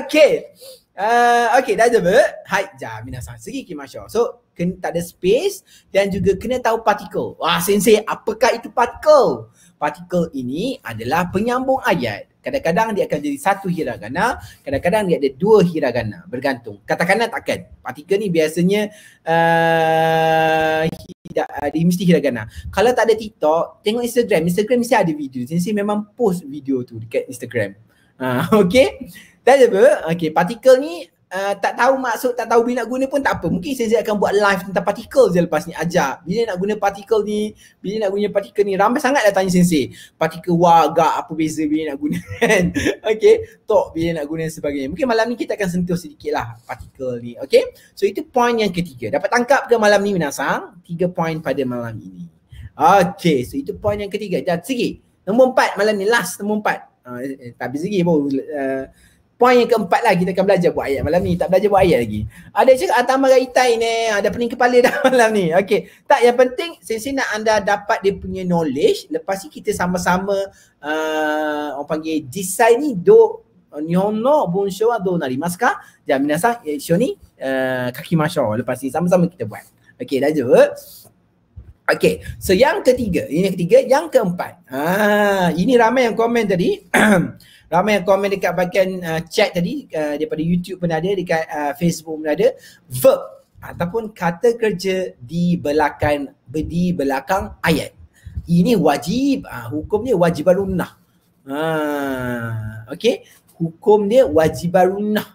Okay. Uh, ah, okay, dah jumpa. Hai, jah, minasan. Segi kimasyo. So, kena, tak ada space dan juga kena tahu partikel. Wah, sensei, apakah itu partikel? Partikel ini adalah penyambung ayat. Kadang-kadang dia akan jadi satu hiragana, kadang-kadang dia ada dua hiragana bergantung. Katakanlah takkan. Partikel ni biasanya uh, tidak uh, ah, di mesti hiragana. Lah. Kalau tak ada TikTok, tengok Instagram. Instagram mesti ada video. Sensei memang post video tu dekat Instagram. Ah uh, okey. That's it. Okay, particle ni Eh, tak tahu maksud, tak tahu bila nak guna pun tak apa. Mungkin saya akan buat live tentang partikel je lepas ni ajar. Bila nak guna partikel ni, bila nak guna partikel ni, ramai sangat dah tanya sensei. Partikel wah, gak, apa beza bila nak guna kan. okay, tok bila nak guna sebagainya. Mungkin malam ni kita akan sentuh sedikit lah partikel ni. Okay, so itu point yang ketiga. Dapat tangkap ke malam ni Minasang? Tiga point pada malam ini. Okay, so itu point yang ketiga. Dan segi, nombor empat malam ni, last nombor empat. Uh, eh, tak habis lagi pun. Uh, eh, Poin yang keempat lah kita akan belajar buat ayat malam ni. Tak belajar buat ayat lagi. Ada cakap Atama ah, Raitai ni. Ada pening kepala dah malam ni. Okay. Tak yang penting sisi nak anda dapat dia punya knowledge. Lepas ni kita sama-sama uh, orang panggil design ni do nyono bunsho wa do narimasuka. Jadi minasan isho eh, ni uh, kaki masho. Lepas ni sama-sama kita buat. Okay dah jumpa. Okay. So yang ketiga. Ini yang ketiga. Yang keempat. Ah, ini ramai yang komen tadi. Ramai yang komen dekat bahagian uh, chat tadi uh, daripada YouTube pun ada, dekat uh, Facebook pun ada. Verb ataupun kata kerja di belakang di belakang ayat. Ini wajib, uh, hukumnya wajibarunnah. Ha, okay. Hukum dia wajibarunnah.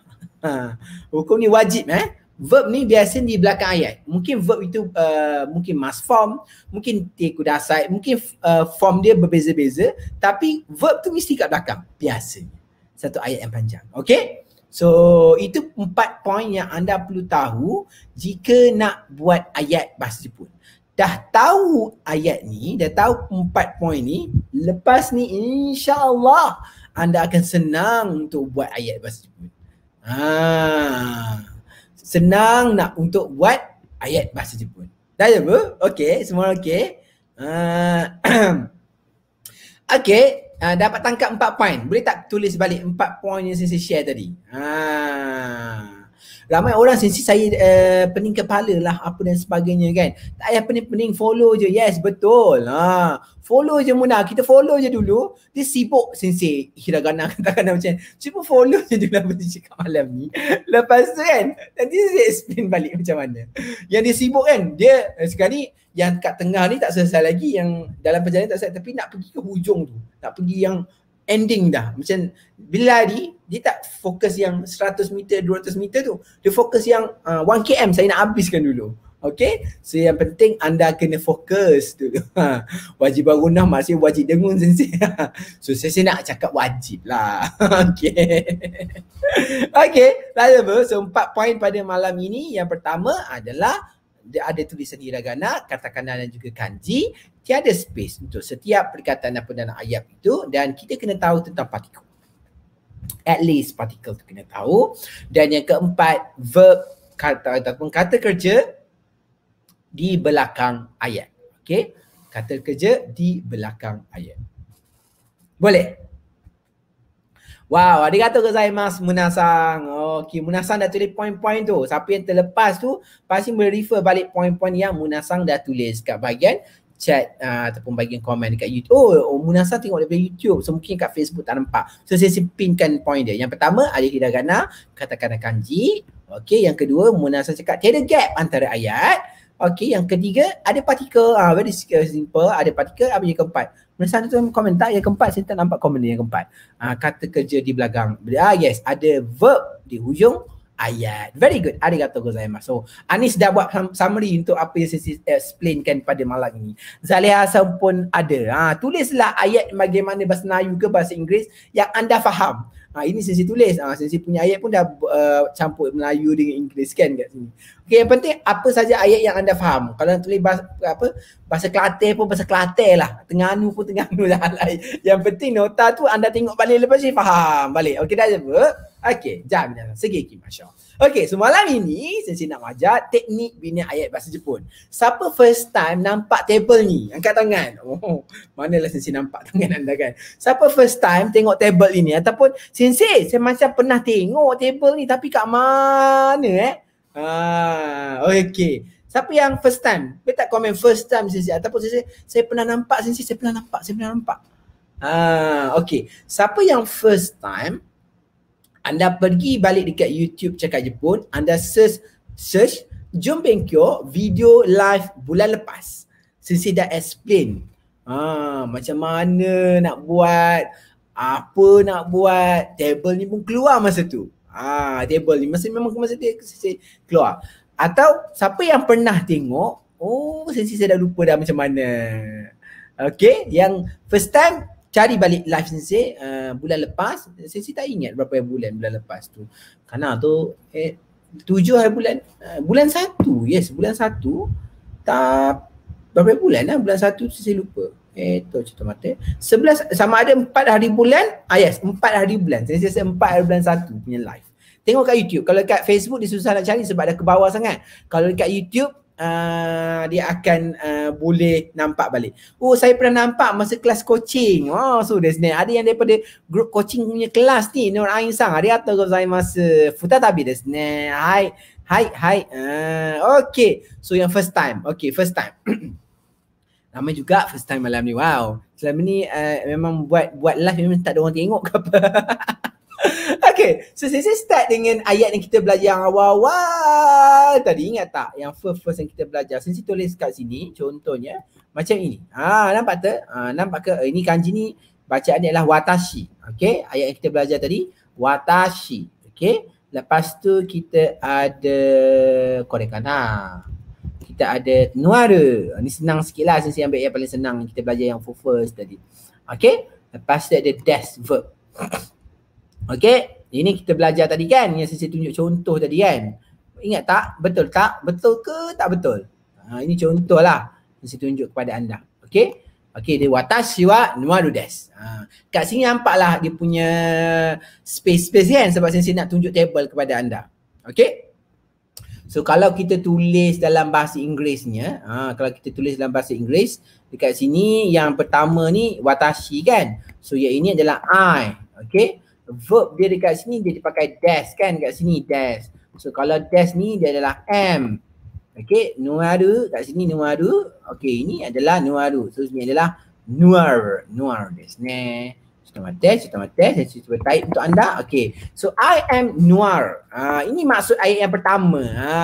Ha, ah, ah, hukum ni wajib eh verb ni biasa di belakang ayat. Mungkin verb itu uh, mungkin must form, mungkin take dasai, mungkin uh, form dia berbeza-beza tapi verb tu mesti kat belakang biasa. Satu ayat yang panjang. Okay? So itu empat poin yang anda perlu tahu jika nak buat ayat bahasa Jepun. Dah tahu ayat ni, dah tahu empat poin ni, lepas ni insyaAllah anda akan senang untuk buat ayat bahasa Jepun. Ah senang nak untuk buat ayat bahasa Jepun. Dah ya bu? Okey, semua okey. Uh, okey, uh, dapat tangkap empat point. Boleh tak tulis balik empat poin yang saya share tadi? Haa. Uh. Ramai orang sensi saya uh, pening kepala lah apa dan sebagainya kan. Tak payah pening-pening follow je. Yes, betul. Ha. Follow je Muna. Kita follow je dulu. Dia sibuk sensi. Hiragana katakanlah macam ni Cuba follow je dulu apa dia cakap malam ni. Lepas tu kan, nanti saya explain balik macam mana. Yang dia sibuk kan, dia eh, sekarang ni yang kat tengah ni tak selesai lagi. Yang dalam perjalanan tak selesai. Tapi nak pergi ke hujung tu. Nak pergi yang ending dah. Macam bila ni dia tak fokus yang 100 meter, 200 meter tu. Dia fokus yang uh, ah, 1 km saya nak habiskan dulu. Okay, so yang penting anda kena fokus tu. Ha. wajib bangun masih wajib dengung sensi. so sensei nak cakap wajib lah. okay. okay, lalu apa? So empat poin pada malam ini. Yang pertama adalah dia ada tulisan hiragana, katakanan dan juga kanji. Tiada space untuk setiap perkataan apa dan ayat itu. Dan kita kena tahu tentang partikel at least particle tu kena tahu dan yang keempat verb kata ataupun kata kerja di belakang ayat okey kata kerja di belakang ayat boleh Wow, ada kata Zaimas Munasang. Okey, Munasang dah tulis poin-poin tu. Siapa yang terlepas tu pasti boleh refer balik poin-poin yang Munasang dah tulis kat bahagian chat uh, ataupun bagi komen dekat YouTube. Oh, oh, Munasa tengok daripada YouTube. So mungkin kat Facebook tak nampak. So saya simpinkan point dia. Yang pertama, ada gana katakan kanji. Okey, yang kedua, Munasa cakap tiada gap antara ayat. Okey, yang ketiga, ada partikel. Ah, uh, very eh, simple, ada partikel. Apa yang keempat? Munasa tu komen tak? Yang keempat, saya tak nampak komen yang keempat. Uh, kata kerja di belakang. Ah, yes, ada verb di hujung ayat. Very good. Arigatou gozaimasu. So, Anis dah buat summary untuk apa yang saya explainkan pada malam ini. Zaliha Hassan pun ada. Ha, tulislah ayat bagaimana bahasa Melayu ke bahasa Inggeris yang anda faham. Ha, ini sensi tulis. Ha, sensi punya ayat pun dah uh, campur Melayu dengan Inggeris kan kat sini. Okay, yang penting apa saja ayat yang anda faham. Kalau nak tulis bahasa, apa, bahasa Kelantan pun bahasa Kelantan lah. Tengganu pun Tengganu lah. Yang penting nota tu anda tengok balik lepas ni faham balik. Okay, dah jumpa. Okey, jap bina segi kimasho. Okey, semalam so ini sensei nak ajar teknik bina ayat bahasa Jepun. Siapa first time nampak table ni? Angkat tangan. Oh, manalah sensei nampak tangan anda kan. Siapa first time tengok table ini ataupun sensei saya macam pernah tengok table ni tapi kat mana eh? Ah, okey. Siapa yang first time? Boleh tak komen first time sensei ataupun sensei saya pernah nampak sensei saya pernah nampak, saya pernah nampak. Ah, okey. Siapa yang first time anda pergi balik dekat YouTube Cakap Jepun, anda search search Jom Bengkyo video live bulan lepas. Sensei dah explain ha, macam mana nak buat, apa nak buat, table ni pun keluar masa tu. Ah, ha, table ni masa memang masa dia sensei keluar. Atau siapa yang pernah tengok, oh sensei saya dah lupa dah macam mana. Okay, yang first time cari balik live sensei uh, bulan lepas sensei tak ingat berapa bulan bulan lepas tu kana tu eh tujuh hari bulan uh, bulan satu yes bulan satu tak berapa bulan lah bulan satu sensei lupa eh tu cerita mata sebelas sama ada empat hari bulan ah yes empat hari bulan sensei rasa empat hari bulan satu punya live Tengok kat YouTube. Kalau kat Facebook dia susah nak cari sebab dah ke bawah sangat. Kalau dekat YouTube Ah, dia akan uh, boleh nampak balik. Oh saya pernah nampak masa kelas coaching. Oh so there's there. Ada yang daripada grup coaching punya kelas ni. Nur Ain Sang. Ada atau kau saya masa futatabi there's there. Hai. Hai. Hai. Uh, okay. So yang first time. Okay first time. Ramai juga first time malam ni. Wow. Selama ni uh, memang buat buat live memang tak ada orang tengok ke apa. Okay, so saya, saya start dengan ayat yang kita belajar awal-awal tadi. Ingat tak yang first-first yang kita belajar? Saya, saya tulis kat sini contohnya macam ini. Ah, nampak tak? Ah, nampak ke? ini kanji ni bacaan dia adalah watashi. Okay, ayat yang kita belajar tadi. Watashi. Okay, lepas tu kita ada korekan. Ha. Kita ada nuara. Ini senang sikit lah. Saya, saya ambil yang paling senang. Kita belajar yang first-first tadi. Okay, lepas tu ada death verb. Okey, ini kita belajar tadi kan yang saya tunjuk contoh tadi kan. Ingat tak? Betul tak? Betul ke tak betul? Ha, ini contohlah yang saya tunjuk kepada anda. Okey. Okey, dia watashi wa nuaru des. Ha, kat sini nampaklah dia punya space-space kan sebab saya nak tunjuk table kepada anda. Okey. So kalau kita tulis dalam bahasa Inggerisnya, ha, kalau kita tulis dalam bahasa Inggeris, dekat sini yang pertama ni watashi kan. So yang ini adalah I. Okay? verb dia dekat sini dia pakai des kan kat sini des so kalau des ni dia adalah am okey nuaru kat sini nuaru okey ini adalah nuaru so ini adalah nuar nuar des ne sama des sama des dan cuba type untuk anda okey so i am nuar ha, ini maksud ayat yang pertama ha,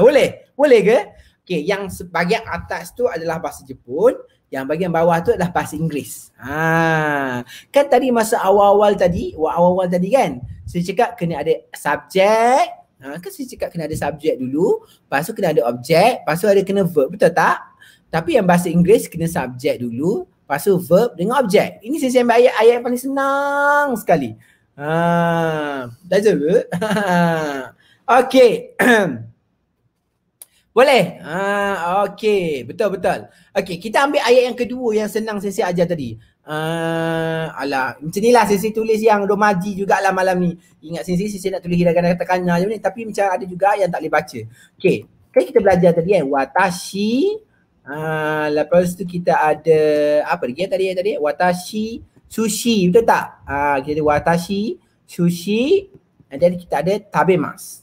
boleh boleh ke Okay, yang sebahagian atas tu adalah bahasa Jepun. Yang bagian bawah tu adalah bahasa Inggeris. Ha. Kan tadi masa awal-awal tadi, awal-awal tadi kan, saya cakap kena ada subjek. Ha, kan saya cakap kena ada subjek dulu, lepas tu kena ada objek, lepas tu ada kena verb, betul tak? Tapi yang bahasa Inggeris kena subjek dulu, lepas tu verb dengan objek. Ini saya sembah ayat, ayat yang paling senang sekali. Ha. Dah jumpa? Okay. Boleh? Ah, uh, okey. Betul, betul. Okey, kita ambil ayat yang kedua yang senang sesi ajar tadi. Uh, ah, ala, macam ni lah sesi tulis yang domaji jugalah malam ni. Ingat sesi sesi nak tulis hiragana katakannya macam ni. Tapi macam ada juga yang tak boleh baca. Okey. Kan kita belajar tadi kan? Eh? Watashi. Uh, lepas tu kita ada apa lagi tadi? ya tadi? Watashi sushi. Betul tak? Ah, uh, kita ada watashi sushi. And then kita ada tabemas.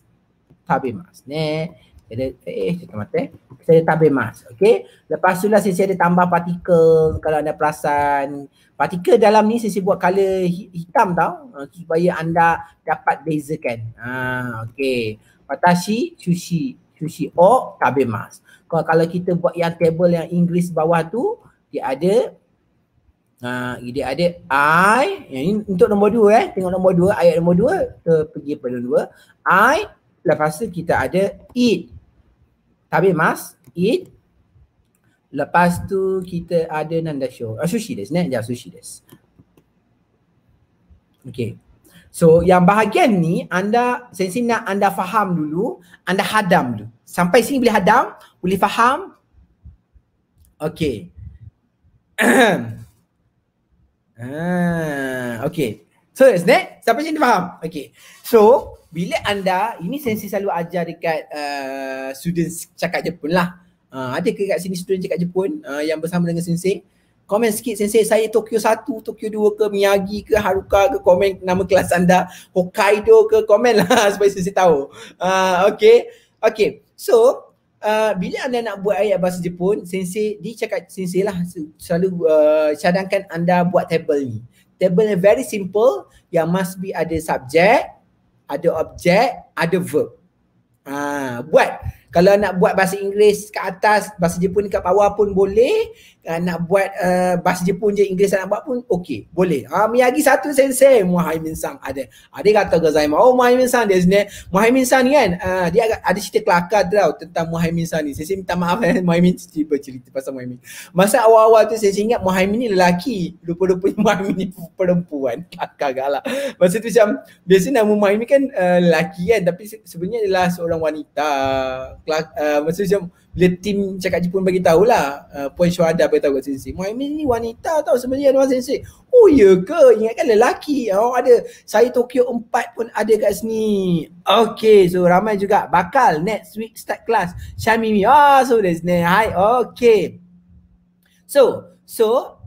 Tabemas. ne ada eh, eh cuma mata eh. ada tabir mask okey lepas tu lah sisi ada tambah partikel kalau anda perasan partikel dalam ni sisi buat color hitam tau ha, supaya anda dapat bezakan ha okey watashi sushi sushi o tabir mask kalau kalau kita buat yang table yang inggris bawah tu dia ada Uh, dia ada I, yang ini untuk nombor dua eh. Tengok nombor dua, ayat nombor dua, uh, pergi pada nombor dua. I, lepas tu kita ada eat tabir mas, eat. Lepas tu kita ada nanda show. Uh, ah, sushi des, ne? Ya, sushi des. Okay. So yang bahagian ni anda sensi nak anda faham dulu, anda hadam dulu. Sampai sini boleh hadam, boleh faham. Okay. ah, okay. So is that? Sampai sini faham? Okay. So bila anda, ini sensei selalu ajar dekat uh, student cakap Jepun lah. Uh, ada ke kat sini student cakap Jepun uh, yang bersama dengan sensei? Komen sikit sensei, saya Tokyo 1, Tokyo 2 ke, Miyagi ke, Haruka ke, komen nama kelas anda, Hokkaido ke, komen lah supaya sensei tahu. Uh, okay, okay. So, uh, bila anda nak buat ayat bahasa Jepun, sensei, di cakap sensei lah selalu uh, cadangkan anda buat table ni. Table yang very simple, yang must be ada subjek, ada objek, ada verb. Ha, buat. Kalau nak buat bahasa Inggeris kat atas, bahasa Jepun kat bawah pun boleh uh, nak buat uh, bahasa Jepun je Inggeris nak buat pun okey boleh ha uh, miyagi satu sensei Muhammad Sang ada ada ah, kata ke Zaima oh Muhammad Sang dia sini Muhammad Sang ni kan uh, dia agak, ada cerita kelakar tau tentang Muhammad Sang ni sensei minta maaf eh Muhammad cerita cerita pasal Muhammad masa awal-awal tu saya ingat Muhammad ni lelaki rupa-rupanya Muhammad ni perempuan kakak galak lah. masa tu macam biasa nama Muhammad kan uh, lelaki kan tapi sebenarnya adalah seorang wanita kelak, uh, macam bila tim cakap Jepun bagi tahu lah uh, Puan Syuhada bagi tahu kat sensei Muhammad ni wanita tau sebenarnya orang sensei Oh ya ke ingatkan lelaki Oh ada saya Tokyo 4 pun ada kat sini Okay so ramai juga bakal next week start class Syamimi Oh so that's ni hi okay So so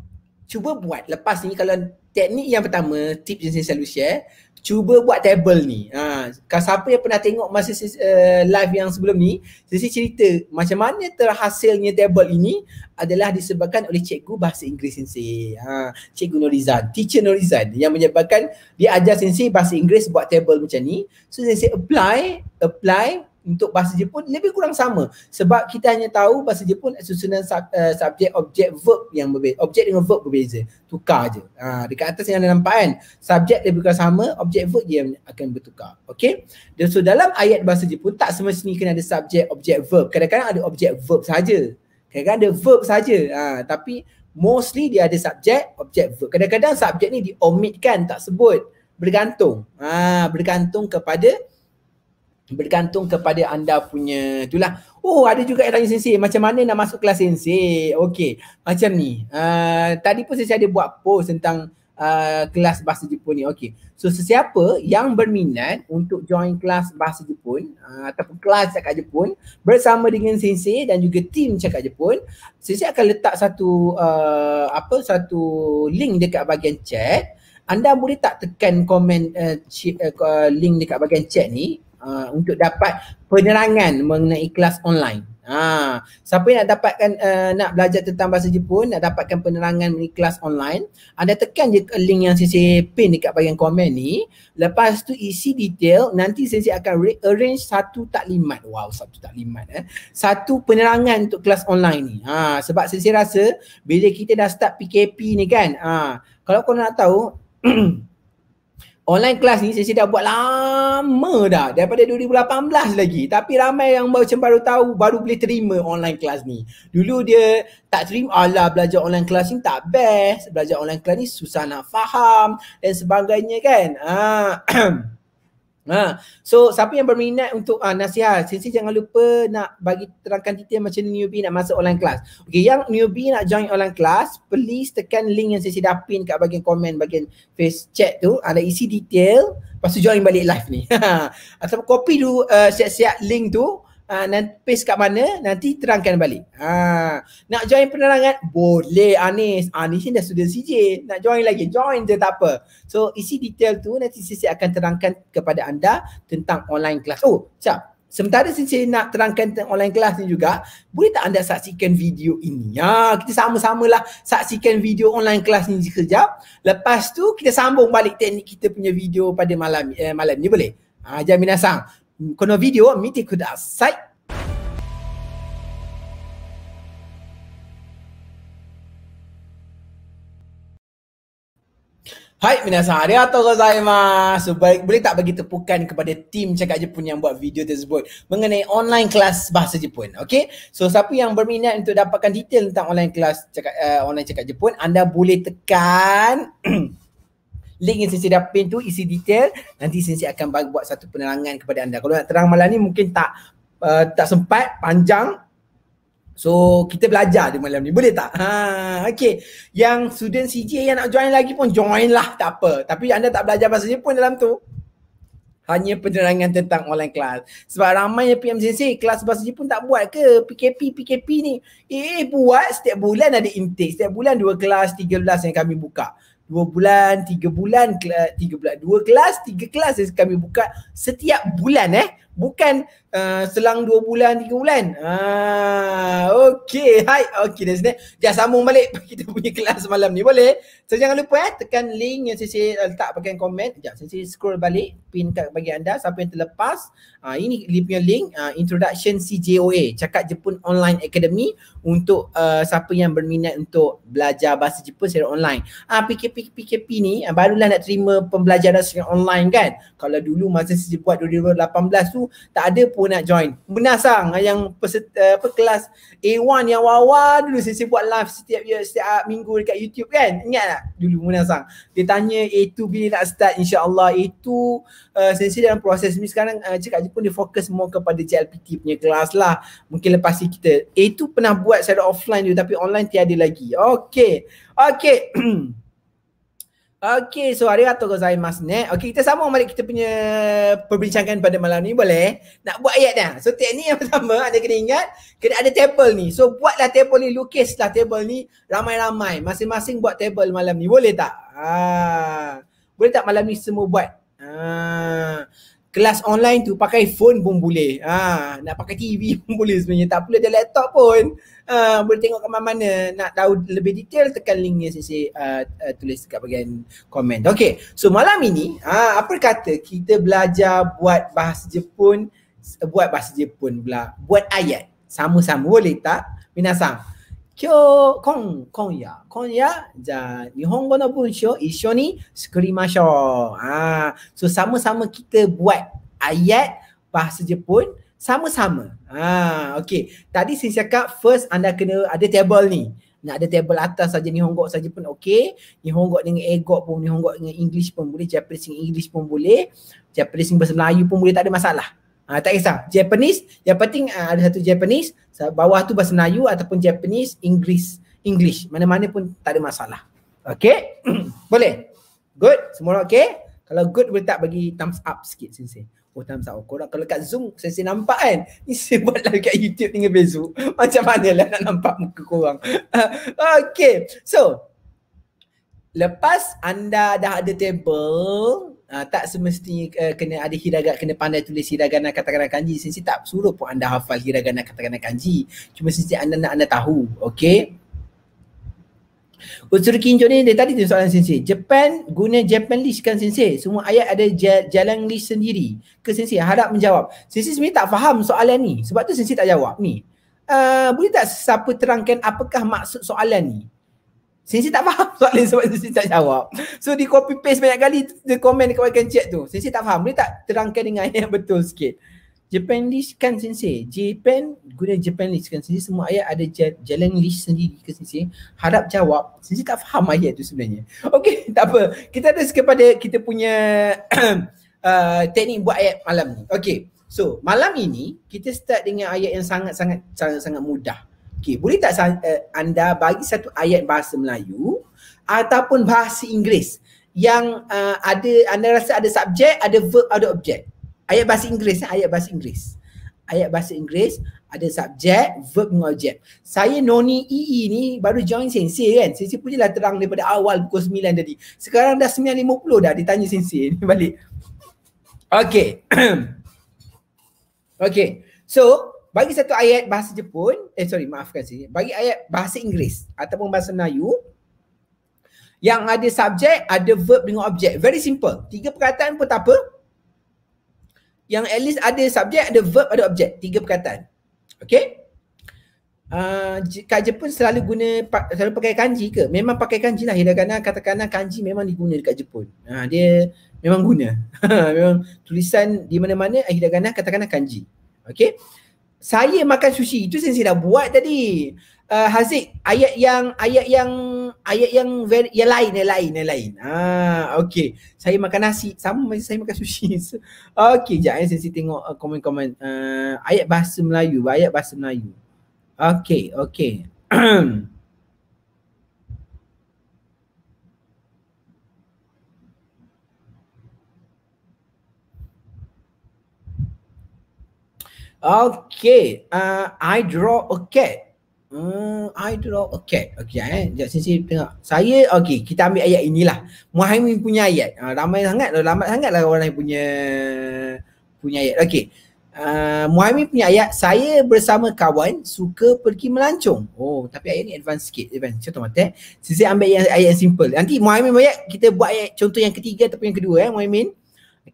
cuba buat lepas ni kalau teknik yang pertama tip yang saya selalu share cuba buat table ni. Ha, kalau siapa yang pernah tengok masa uh, live yang sebelum ni, sesi cerita macam mana terhasilnya table ini adalah disebabkan oleh cikgu bahasa Inggeris sensei. Ha, cikgu Norizan, teacher Norizan yang menyebabkan dia ajar sensei bahasa Inggeris buat table macam ni. So sensei apply, apply untuk bahasa Jepun lebih kurang sama sebab kita hanya tahu bahasa Jepun susunan sub, uh, subjek objek verb yang berbeza objek dengan verb berbeza tukar je uh, dekat atas yang anda nampak kan subjek lebih kurang sama objek verb dia akan bertukar okey so dalam ayat bahasa Jepun tak semestinya kena ada subjek objek verb kadang-kadang ada objek verb saja kadang-kadang ada verb saja uh, ha, tapi mostly dia ada subjek objek verb kadang-kadang subjek ni diomitkan tak sebut bergantung ah ha, bergantung kepada bergantung kepada anda punya itulah. Oh ada juga yang tanya sensei macam mana nak masuk kelas sensei. Okey macam ni. Uh, tadi pun saya ada buat post tentang uh, kelas bahasa Jepun ni. Okey. So sesiapa yang berminat untuk join kelas bahasa Jepun uh, ataupun kelas cakap Jepun bersama dengan sensei dan juga tim cakap Jepun sensei akan letak satu uh, apa satu link dekat bahagian chat anda boleh tak tekan komen uh, c- uh, link dekat bahagian chat ni Ha, untuk dapat penerangan mengenai kelas online. Ha, siapa yang nak dapatkan uh, nak belajar tentang bahasa Jepun, nak dapatkan penerangan mengenai kelas online, anda tekan je link yang sisi pin dekat bahagian komen ni. Lepas tu isi detail, nanti sisi akan arrange satu taklimat. Wow, satu taklimat eh. Satu penerangan untuk kelas online ni. Ha, sebab sisi rasa bila kita dah start PKP ni kan, ha, kalau kau nak tahu online kelas ni saya dah buat lama dah daripada 2018 lagi tapi ramai yang macam baru tahu baru boleh terima online kelas ni dulu dia tak terima allah belajar online kelas ni tak best belajar online kelas ni susah nak faham dan sebagainya kan ah Ha. So siapa yang berminat untuk uh, nasihat, Sisi jangan lupa nak bagi terangkan detail macam newbie nak masuk online class. Okay, yang newbie nak join online class, please tekan link yang Sisi dah pin kat bagian komen, bagian face chat tu. Ada ah, isi detail, lepas tu join balik live ni. Atau copy dulu uh, siap-siap link tu, Ah nanti paste kat mana nanti terangkan balik. Ha nak join penerangan boleh Anis. Ah, Anis ni dah sudah CJ. Nak join lagi join je tak apa. So isi detail tu nanti sisi akan terangkan kepada anda tentang online class. Oh, siap. Sementara sisi nak terangkan tentang online class ni juga, boleh tak anda saksikan video ini? Ya, kita sama-samalah saksikan video online class ni sekejap. Lepas tu kita sambung balik teknik kita punya video pada malam eh, malam ni boleh? Ah uh, Jaminasang. このビデオを見てください。Hai, minat sahari. Atau gozai mas. Baik, boleh tak bagi tepukan kepada tim cakap Jepun yang buat video tersebut mengenai online kelas bahasa Jepun. Okay. So, siapa yang berminat untuk dapatkan detail tentang online kelas cakap, uh, online cakap Jepun, anda boleh tekan link yang sensei dah pin tu isi detail nanti sensei akan buat satu penerangan kepada anda kalau nak terang malam ni mungkin tak uh, tak sempat panjang so kita belajar di malam ni boleh tak ha okey yang student CJ yang nak join lagi pun join lah tak apa tapi anda tak belajar bahasa pun dalam tu hanya penerangan tentang online kelas. Sebab ramai yang PM Sensei kelas bahasa pun tak buat ke PKP, PKP ni. Eh, eh, buat setiap bulan ada intake. Setiap bulan dua kelas, tiga kelas yang kami buka dua bulan, tiga bulan, tiga bulan, dua kelas, tiga kelas kami buka setiap bulan eh. Bukan Uh, selang dua bulan, tiga bulan. Ah, okay, hai. Okay, dah sini. Jangan sambung balik kita punya kelas malam ni. Boleh? So, jangan lupa eh, tekan link yang saya letak pakai komen. Sekejap, saya scroll balik pin kat bagi anda. sampai yang terlepas, ah, ini dia punya link. Ah, Introduction CJOA, Cakap Jepun Online Academy untuk uh, siapa yang berminat untuk belajar bahasa Jepun secara online. Ah, PKP, PKP ni ah, barulah nak terima pembelajaran secara online kan. Kalau dulu masa saya buat 2018 tu, tak ada pun siapa nak join. Menasang yang peserta eh, apa kelas A1 yang wawa dulu sisi buat live setiap year setiap minggu dekat YouTube kan. Ingat tak dulu Menasang. Dia tanya A2 bila nak start insya-Allah. A2 uh, eh, sensi dalam proses ni sekarang uh, cakap je pun dia fokus more kepada JLPT punya kelas lah. Mungkin lepas ni kita A2 pernah buat secara offline tu tapi online tiada lagi. Okay. Okay. Okay, so hari atau gozai mas ne. Eh. Okey, kita sambung balik kita punya perbincangan pada malam ni boleh. Nak buat ayat dah. So teknik yang pertama anda kena ingat kena ada table ni. So buatlah table ni, lukislah table ni ramai-ramai. Masing-masing buat table malam ni boleh tak? Ha. Boleh tak malam ni semua buat? Ha kelas online tu pakai phone pun boleh. Ha, nak pakai TV pun boleh sebenarnya. Tak perlu ada laptop pun. Ha, boleh tengok kat mana-mana. Nak tahu lebih detail tekan link yang saya uh, uh, tulis dekat bahagian komen. Okay. So malam ini, ha, apa kata kita belajar buat bahasa Jepun, buat bahasa Jepun pula. Buat ayat. Sama-sama boleh tak? Minasang. Minasang. 今日、今、今夜、今夜、じゃあ、日本語の文章一緒に作りましょう。ああ、そう、サムサム聞く、ブエ、アイエ、バスジポン、サムサム。ああ、オッケー。たり、先生か、first、あんだけど、あで、table ah, に。Nak ada table atas saja ni honggok saja pun okey. Ni honggok dengan egok pun, ni honggok dengan English pun boleh, Japanese dengan English pun boleh. Japanese dengan bahasa Melayu pun boleh tak ada masalah. Uh, tak kisah. Japanese, yang penting uh, ada satu Japanese, bawah tu bahasa Melayu ataupun Japanese, English. English. Mana-mana pun tak ada masalah. Okay? boleh? Good? Semua orang okay? Kalau good boleh tak bagi thumbs up sikit sensei? Oh thumbs up. Korang kalau kat Zoom sensei nampak kan? Ni sebab buat kat YouTube dengan Facebook. Macam mana lah nak nampak muka korang? okay. So, lepas anda dah ada table, uh, tak semestinya uh, kena ada hiragana kena pandai tulis hiragana kata-kata kanji sensei tak suruh pun anda hafal hiragana kata-kata kanji cuma sensei anda nak anda tahu okey Usul Kinjo ni dia tadi tu soalan sensei. Japan guna Japan list kan sensei? Semua ayat ada jalan list sendiri. Ke sensei harap menjawab. Sensei sebenarnya tak faham soalan ni. Sebab tu sensei tak jawab ni. Uh, boleh tak siapa terangkan apakah maksud soalan ni? Sensei tak faham soalan sebab sensei tak jawab. So di copy paste banyak kali di komen dekat bagian chat tu. Sensei tak faham. Boleh tak terangkan dengan yang betul sikit? Japanese kan sensei. Japan guna Japanese kan sensei. Semua ayat ada jalan list sendiri ke sensei. Harap jawab. Sensei tak faham ayat tu sebenarnya. Okay tak apa. Kita ada kepada kita punya uh, teknik buat ayat malam ni. Okay. So malam ini kita start dengan ayat yang sangat-sangat sangat-sangat mudah. Okey, boleh tak eh, anda bagi satu ayat bahasa Melayu ataupun bahasa Inggeris yang uh, ada anda rasa ada subjek, ada verb, ada objek. Ayat bahasa Inggeris, eh, ayat bahasa Inggeris. Ayat bahasa Inggeris ada subjek, verb dengan objek. Saya Noni EE e ni baru join sensei kan. Sensei pun jelah terang daripada awal pukul 9 tadi. Sekarang dah 9.50 dah ditanya sensei ni balik. Okay. okay. So, bagi satu ayat bahasa Jepun, eh sorry maafkan saya. bagi ayat bahasa Inggeris ataupun bahasa Melayu yang ada subjek, ada verb dengan objek. Very simple. Tiga perkataan pun tak apa. Yang at least ada subjek, ada verb, ada objek. Tiga perkataan. Okay? Uh, kat Jepun selalu guna, selalu pakai kanji ke? Memang pakai kanji lah. Hidakana katakan kanji memang diguna dekat Jepun. Uh, dia memang guna. memang tulisan di mana-mana, hidakana katakan kanji. Okay? saya makan sushi itu yang saya dah buat tadi. Uh, Haziq, ayat yang ayat yang ayat yang ver, yang lain yang lain yang lain. Ah, okey. Saya makan nasi sama macam saya makan sushi. okey, jap eh sesi tengok uh, komen-komen uh, ayat bahasa Melayu, ayat bahasa Melayu. Okey, okey. Okay, uh, I draw a cat. Hmm, I draw a cat. Okay, eh. Sekejap sini tengok. Saya, okay, kita ambil ayat inilah. Muhammad punya ayat. Uh, ramai sangat, lambat sangat lah orang lain punya punya ayat. Okay. Uh, Muhammad punya ayat, saya bersama kawan suka pergi melancong. Oh, tapi ayat ni advance sikit. Advance, contoh mati eh. Sisi ambil ayat, ayat yang simple. Nanti Muhammad ayat, kita buat ayat contoh yang ketiga ataupun yang kedua eh, Muhammad.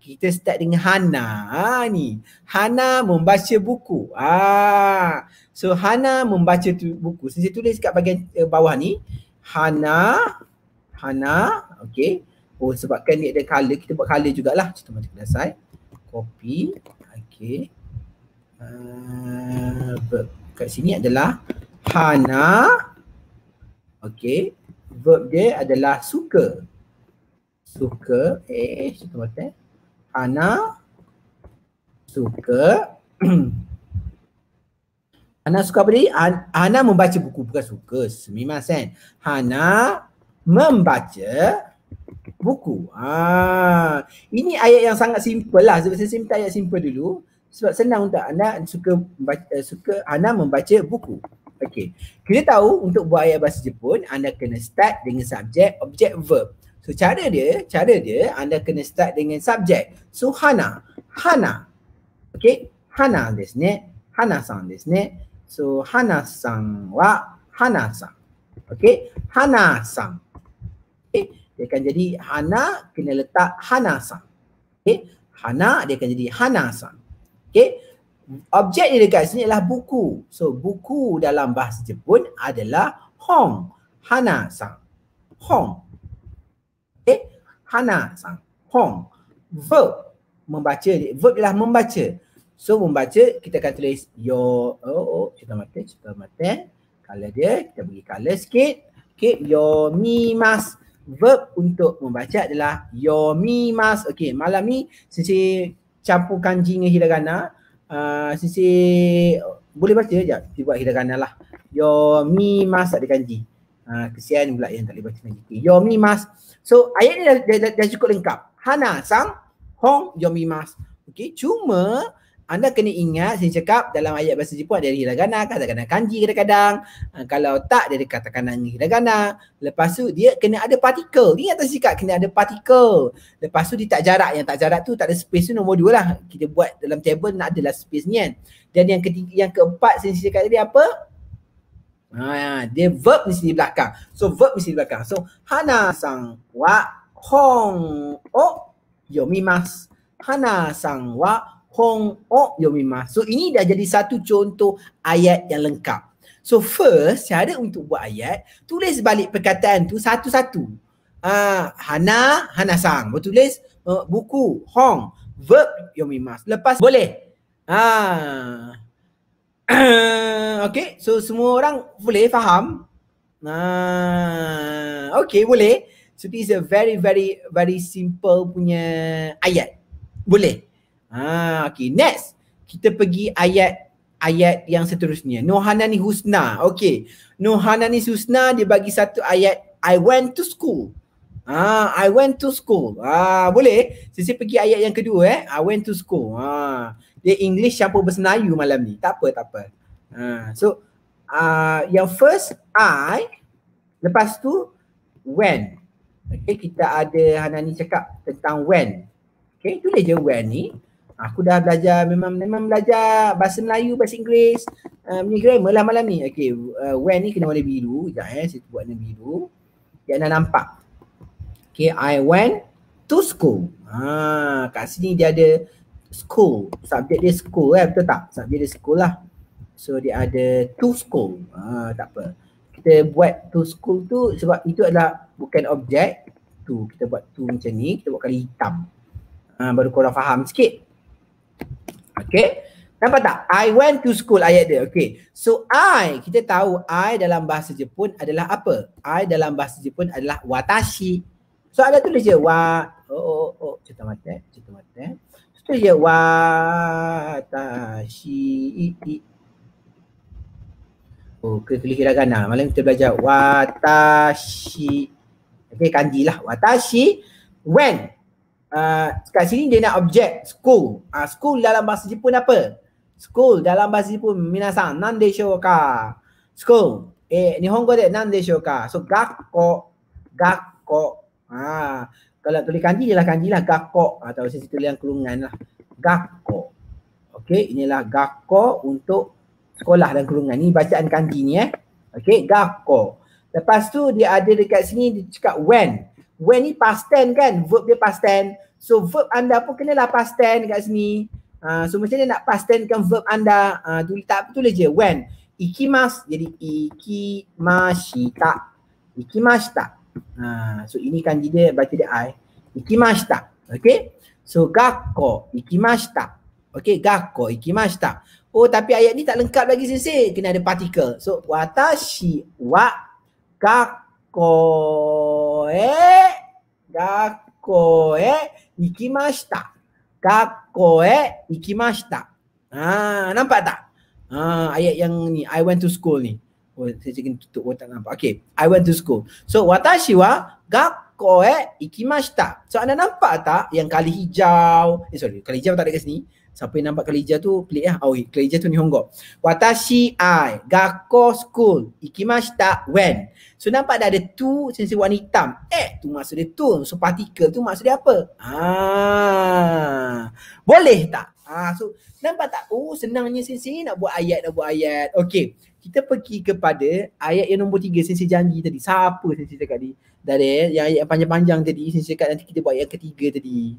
Kita start dengan Hana ha, ni. Hana membaca buku. Ah. Ha. So Hana membaca tu, buku. So, saya tulis kat bagian uh, eh, bawah ni. Hana Hana, okay. Oh sebabkan dia ada color, kita buat color jugalah. Kita mati kelasai. Copy. Okey. Uh, kat sini adalah Hana Okay Verb dia adalah suka Suka Eh, kita buat eh Ana suka Ana suka apa tadi? Ana membaca buku bukan suka. Memang sen. Ana membaca buku. Ah, ini ayat yang sangat simple lah. Sebab saya simpan ayat simple dulu. Sebab senang untuk anda suka membaca, eh, suka Ana membaca buku. Okey. Kita tahu untuk buat ayat bahasa Jepun anda kena start dengan subjek, objek, verb. So cara dia, cara dia anda kena start dengan subjek. So Hana, Hana. Okay, Hana desu ne. Hana sang desu ne. So Hana san wa Hana sang, Okay, Hana sang, Okay, dia akan jadi Hana kena letak Hana sang, Okay, Hana dia akan jadi Hana sang, Okay, objek dia dekat sini adalah buku. So buku dalam bahasa Jepun adalah Hong. Hana sang, Hong. Hana sang. Hong. Hmm. Verb. Membaca. Verb ialah membaca. So membaca kita akan tulis your. Oh, oh. Cepat mata. Cepat mata. Color dia. Kita bagi color sikit. Okay. Your mi mas. Verb untuk membaca adalah your mi mas. Okay. Malam ni sisi campur kanji dengan hiragana. Uh, sisi boleh baca sekejap. Kita buat hiragana lah. Your mi mas ada kanji. Ah, kesian pula yang tak boleh baca dengan jeki. Yomimas. So ayat ni dah, dah, dah, dah cukup lengkap. Hana sang hong Mas. Okey, cuma anda kena ingat saya cakap dalam ayat bahasa Jepun ada hiragana, katakanan kanji kadang-kadang. Uh, kalau tak dia ada katakanan hiragana. Lepas tu dia kena ada particle. Ingat tak cakap kena ada particle. Lepas tu dia tak jarak. Yang tak jarak tu tak ada space tu nombor dua lah. Kita buat dalam table nak adalah space ni kan. Dan yang ketiga, yang keempat saya cakap tadi apa? Ha, ya, dia verb di sini belakang. So verb di sini belakang. So hana sang wa hong o yomimas. Hana sang wa hong o yomimas. So ini dah jadi satu contoh ayat yang lengkap. So first, cara untuk buat ayat, tulis balik perkataan tu satu-satu. Ah, uh, hana, hana sang. Bertulis uh, buku, hong, verb yomimas. Lepas boleh. Ah, okay, so semua orang boleh faham. Uh, okay, boleh. So this is a very, very, very simple punya ayat. Boleh. Uh, okay, next. Kita pergi ayat ayat yang seterusnya. Nohana ni husna. Okay. Nohana ni husna dia bagi satu ayat. I went to school. Ah, I went to school. Ah, boleh. Sisi pergi ayat yang kedua eh. I went to school. Ah dia English campur bersenayu malam ni. Tak apa, tak apa. Uh, so uh, yang first I lepas tu when. Okay, kita ada Hanani cakap tentang when. Okay, tulis je when ni. Aku dah belajar, memang memang belajar bahasa Melayu, bahasa Inggeris, uh, punya grammar lah malam ni. Okay, uh, when ni kena warna biru. Sekejap eh, saya buat warna biru. Dia nak nampak. Okay, I went to school. Ah kat sini dia ada school. Subjek dia school kan, betul tak? Subjek dia school lah. So dia ada to school. Ha, tak apa. Kita buat to school tu sebab itu adalah bukan objek. Tu, kita buat tu macam ni. Kita buat kali hitam. Ha, baru korang faham sikit. Okay. Nampak tak? I went to school ayat dia. Okay. So I, kita tahu I dalam bahasa Jepun adalah apa? I dalam bahasa Jepun adalah watashi. So ada tulis je. Wa, oh, oh, oh. Cepat mata. cepat mata. 岁月哇哒西一。Oh, kita klik kira kan lah. Malam kita belajar watashi. Okay, kanji lah. Watashi. When. Uh, kat sini dia nak objek school. Uh, school dalam bahasa Jepun apa? School dalam bahasa Jepun. Minasan, nan de shou ka? School. Eh, Nihongo de nan de shou ka? So, gakko. Gakko. Ah. Kalau nak tulis kanji, ialah kanji lah gakok atau ah, saya tulis yang kelungan lah. Gakok. Okey, inilah gakok untuk sekolah dan kelungan. ini bacaan kanji ni eh. Okey, gakok. Lepas tu dia ada dekat sini dia cakap when. When ni past tense kan? Verb dia past tense. So verb anda pun kenalah past tense dekat sini. Uh, so macam mana nak past kan verb anda? Uh, tulis tak tulis je when. Ikimas jadi ikimashita. Ikimashita. Ha, so ini kanji dia baca dia I. Ikimashita. Okay. So gakko ikimashita. Okay. Gakko ikimashita. Oh tapi ayat ni tak lengkap lagi sisi. Kena ada partikel. So watashi wa gakko e gakko e ikimashita. Gakko e ikimashita. Ha, nampak tak? Ha, ayat yang ni I went to school ni. Saya tutup nampak. Okay, I went to school. So, e So anda nampak tak yang kali hijau, eh, sorry, kali hijau tak ada kat sini. Siapa yang nampak kali hijau tu, pelik lah. Oh, kali hijau tu ni honggok. Watashi I, gakko school, ikimashita when. So, nampak dah ada tu, sensei warna hitam. Eh, tu maksud dia tu. So, particle tu maksud dia apa? Ah, boleh tak? Ha, so nampak tak? Oh senangnya sensei nak buat ayat nak buat ayat. Okay, Kita pergi kepada ayat yang nombor tiga sensei janji tadi. Siapa sensei cakap tadi? Dari yang ayat panjang-panjang tadi sensei cakap nanti kita buat ayat ketiga tadi.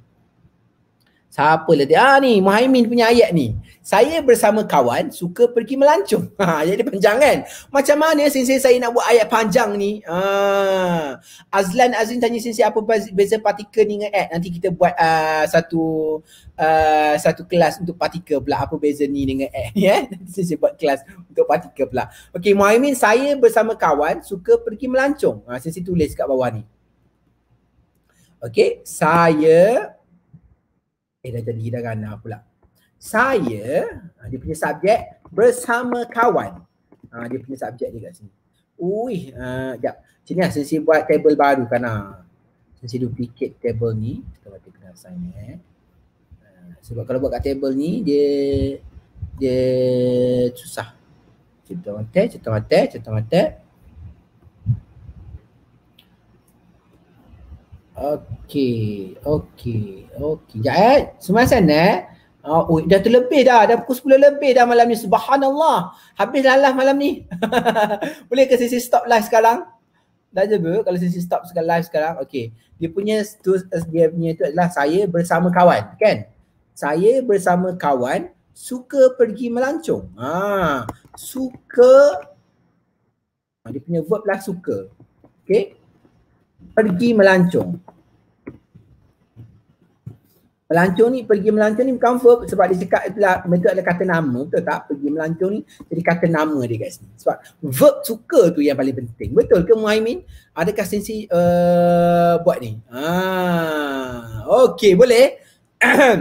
Siapa lah Ah ni Muhaimin punya ayat ni. Saya bersama kawan suka pergi melancung. Ha, ah, ayat dia panjang kan? Macam mana sensei saya nak buat ayat panjang ni? Ha. Azlan Azin tanya sensei apa beza partikel ni dengan ad? Nanti kita buat uh, satu uh, satu kelas untuk partikel pula. Apa beza ni dengan ad? Ya? Yeah? Nanti sensei buat kelas untuk partikel pula. Okay Muhaimin saya bersama kawan suka pergi melancung. Ha, sensei tulis kat bawah ni. Okay. Saya Eh dah jadi hidangan lah pula. Saya, ah, dia punya subjek bersama kawan. Ha, dia punya subjek dia kat sini. Ui, uh, ah, sekejap. Sini lah, sesi buat table baru kan lah. Sesi duplicate table ni. Kita buat kena sign eh. Sebab kalau buat kat table ni, dia dia susah. Cinta mata, cinta mata, cinta mata. Okey, okey, okey. Jap eh. Semua sana eh. Uh, oh, dah terlebih dah. Dah pukul 10 lebih dah malam ni. Subhanallah. Habis live malam ni. Boleh ke sesi stop live sekarang? Dah je kalau sesi stop sekarang live sekarang. Okey. Dia punya tu dia punya tu adalah saya bersama kawan, kan? Saya bersama kawan suka pergi melancung. Ha, suka ah, dia punya verb lah suka. Okey. Pergi melancung. Melancong ni pergi melancong ni bukan verb sebab dia cakap itulah itu ada kata nama betul tak? Pergi melancong ni jadi kata nama dia guys. Sebab verb suka tu yang paling penting. Betul ke Muhaimin? Adakah sensi uh, buat ni? Ha. Ah, Okey, boleh.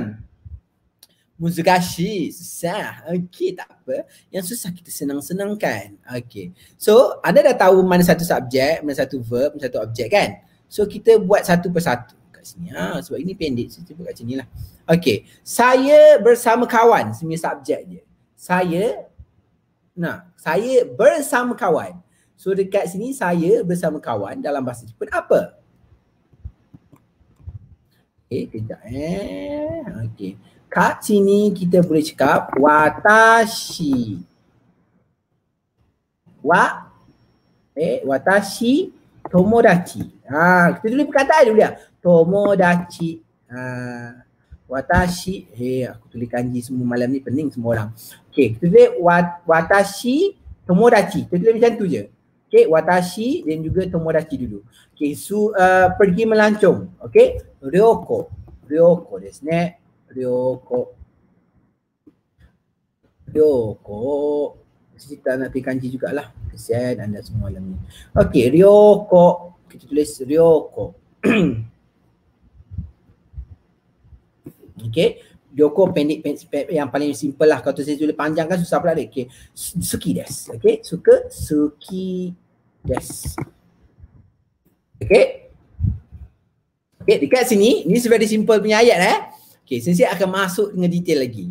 Muzugashi, susah. Okey, tak apa. Yang susah kita senang-senangkan. Okey. So, anda dah tahu mana satu subjek, mana satu verb, mana satu objek kan? So, kita buat satu persatu kat sini. Ha, sebab ini pendek, saya cuba kat sini lah. Okay, saya bersama kawan, sebenarnya subjek dia. Saya, nah, saya bersama kawan. So dekat sini saya bersama kawan dalam bahasa Jepun apa? Okay, eh, kejap eh. Okay. Kat sini kita boleh cakap watashi. Wa eh watashi tomodachi. Ha, kita tulis perkataan dulu ya. Tomodachi. Ha. Watashi. Hei, eh, aku tulis kanji semua malam ni pening semua orang. Okay, kita tulis Watashi Tomodachi. Kita tulis macam tu je. Okay, Watashi dan juga Tomodachi dulu. Okay, su, uh, pergi melancong. Okay, Ryoko. Ryoko desu ne. Ryoko. Ryoko. Kita nak pergi kanji jugalah. Kesian anda semua malam ni. Okay, Ryoko. Kita tulis Ryoko. Okay. joko pendek, pendek yang paling simple lah. Kalau tu saya tulis panjang kan susah pula dia. Okay. Suki des. Okay. Suka. Suki des. Okay. Okay. Dekat sini. ini sebenarnya simple punya ayat eh. Okay. Sini saya akan masuk dengan detail lagi.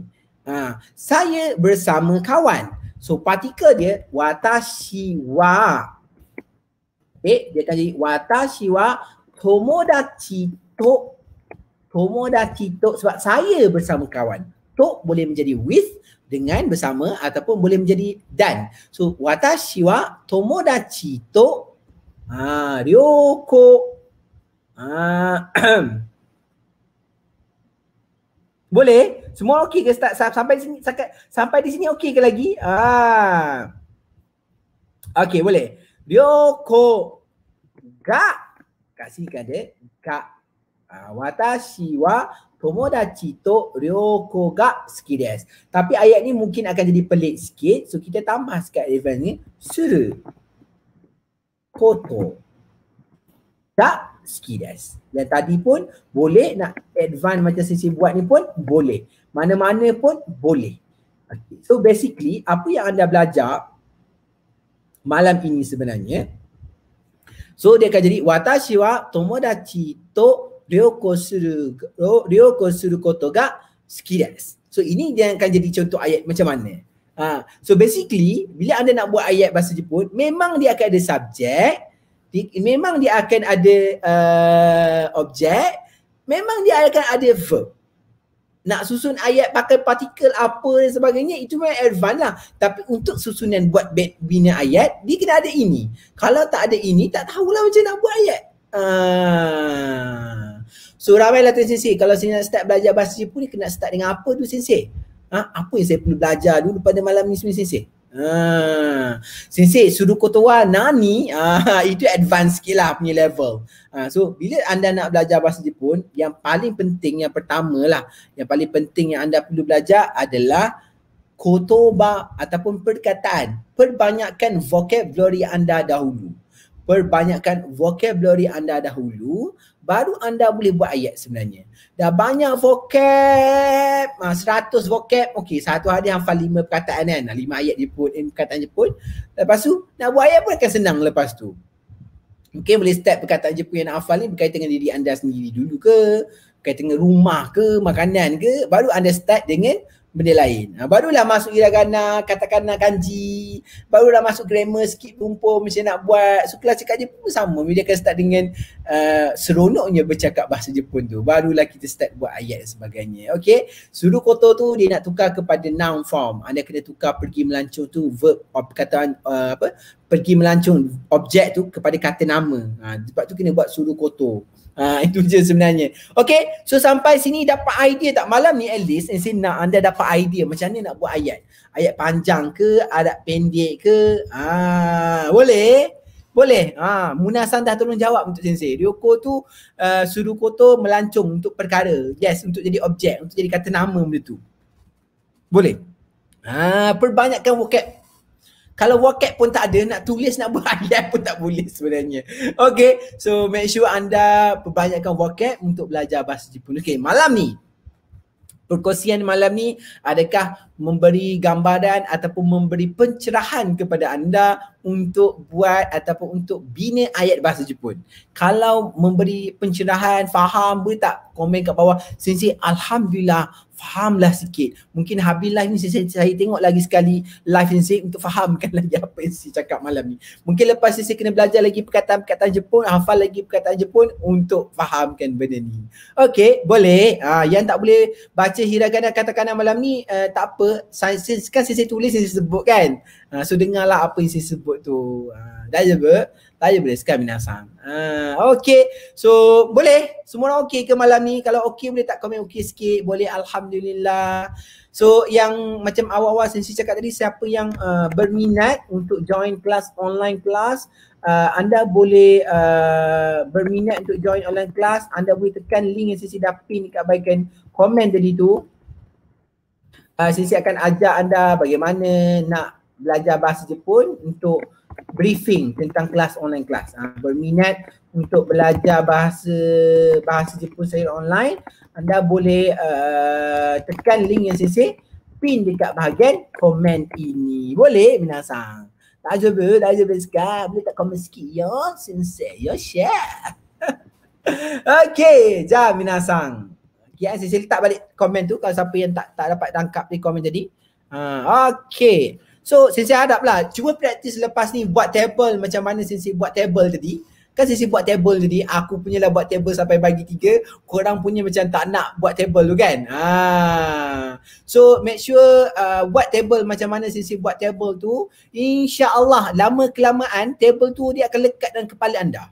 Ha. Saya bersama kawan. So partikel dia watashi wa. Okay. Dia akan jadi watashi wa tomodachi to Promo Daki Tok sebab saya bersama kawan. Tok boleh menjadi with dengan bersama ataupun boleh menjadi dan. So watashi wa tomodachi to ha ryoko ha Boleh? Semua okey ke start sampai di sini sampai, sampai di sini okey ke lagi? Ha. Okey, boleh. Ryoko ga kasih kan dia ga Watashi wa tomodachi to ryoko ga suki desu. Tapi ayat ni mungkin akan jadi pelik sikit. So kita tambah sikit advance ni. Suru koto ga suki desu. Yang tadi pun boleh nak advance macam sisi buat ni pun boleh. Mana-mana pun boleh. Okay. So basically apa yang anda belajar malam ini sebenarnya. So dia akan jadi watashi wa tomodachi to 旅行する旅行することが好きです。So ini dia akan jadi contoh ayat macam mana? Ha. So basically bila anda nak buat ayat bahasa Jepun memang dia akan ada subjek memang dia akan ada uh, objek memang dia akan ada verb nak susun ayat pakai partikel apa dan sebagainya itu memang advance lah tapi untuk susunan buat bina ayat dia kena ada ini kalau tak ada ini tak tahulah macam nak buat ayat uh. So lah tuan sensei kalau saya nak start belajar bahasa Jepun ni kena start dengan apa tu sensei? Ha? Apa yang saya perlu belajar dulu pada malam ni sebenarnya sensei? Ha. Sensei suruh kotowa nani ha, itu advance sikit lah punya level. Ha, so bila anda nak belajar bahasa Jepun yang paling penting yang pertama lah yang paling penting yang anda perlu belajar adalah kotoba ataupun perkataan. Perbanyakkan vocabulary anda dahulu. Perbanyakkan vocabulary anda dahulu baru anda boleh buat ayat sebenarnya. Dah banyak vocab, 100 ha, vocab, okey satu hari yang hafal lima perkataan kan, ha, lima ayat dia put, eh, perkataan Jepun. Lepas tu nak buat ayat pun akan senang lepas tu. Mungkin boleh step perkataan Jepun yang nak hafal ni berkaitan dengan diri anda sendiri dulu ke, berkaitan dengan rumah ke, makanan ke, baru anda start dengan benda lain. Ha, barulah masuk hiragana, katakan kanji, barulah masuk grammar sikit lumpur macam nak buat. So kelas cakap Jepun pun sama. Bila akan start dengan uh, seronoknya bercakap bahasa Jepun tu. Barulah kita start buat ayat dan sebagainya. Okay. Sudu kotor tu dia nak tukar kepada noun form. Anda kena tukar pergi melancong tu verb perkataan uh, apa pergi melancung objek tu kepada kata nama. Ha, sebab tu kena buat suruh kotor. Ha, itu je sebenarnya. Okay, so sampai sini dapat idea tak? Malam ni at least, eh, saya nak anda dapat idea macam mana nak buat ayat. Ayat panjang ke, ayat pendek ke. Ha, boleh? Boleh. Ha, Munasan dah tolong jawab untuk sensei. Ryoko tu uh, suruh koto melancung untuk perkara. Yes, untuk jadi objek, untuk jadi kata nama benda tu. Boleh? Ha, perbanyakkan vocab kalau vocab pun tak ada, nak tulis nak buat ayat pun tak boleh sebenarnya. Okay, so make sure anda perbanyakkan vocab untuk belajar bahasa Jepun. Okay, malam ni, perkongsian malam ni adakah memberi gambaran ataupun memberi pencerahan kepada anda untuk buat ataupun untuk bina ayat bahasa Jepun. Kalau memberi pencerahan, faham, boleh tak komen kat bawah. Sensei, Alhamdulillah fahamlah sikit. Mungkin habis live ni saya, saya, saya tengok lagi sekali live ni untuk fahamkan lagi apa yang saya cakap malam ni. Mungkin lepas ni saya kena belajar lagi perkataan-perkataan Jepun, hafal lagi perkataan Jepun untuk fahamkan benda ni. Okay, boleh. Ha, yang tak boleh baca hiragana katakanan malam ni, uh, tak apa. Saya, saya, kan saya, saya tulis, saya sebut kan. Ha, so dengarlah apa yang saya sebut tu. Ha, dah je ber. Tanya boleh sekali Minasang. Ah, okay. So boleh? Semua orang okay ke malam ni? Kalau okay boleh tak komen okay sikit? Boleh Alhamdulillah. So yang macam awal-awal Sensi cakap tadi siapa yang uh, berminat untuk join kelas online kelas uh, anda boleh uh, berminat untuk join online kelas anda boleh tekan link yang Sensi dah pin dekat bahagian komen tadi tu. Uh, Sensi akan ajar anda bagaimana nak belajar bahasa Jepun untuk briefing tentang kelas online kelas. Ha, berminat untuk belajar bahasa bahasa Jepun secara online, anda boleh uh, tekan link yang sisi pin dekat bahagian komen ini. Boleh minasang. Tak cuba, tak cuba sekarang. Boleh tak komen sikit ya, sensei, ya, share. okay, jom minasang. Ya, ah, saya letak balik komen tu kalau siapa yang tak tak dapat tangkap di komen tadi. Ha, ah, okay. So sensei harap lah cuba praktis lepas ni buat table macam mana sensei buat table tadi Kan sensei buat table tadi aku punya lah buat table sampai bagi tiga Korang punya macam tak nak buat table tu kan ha. So make sure uh, buat table macam mana sensei buat table tu InsyaAllah lama kelamaan table tu dia akan lekat dalam kepala anda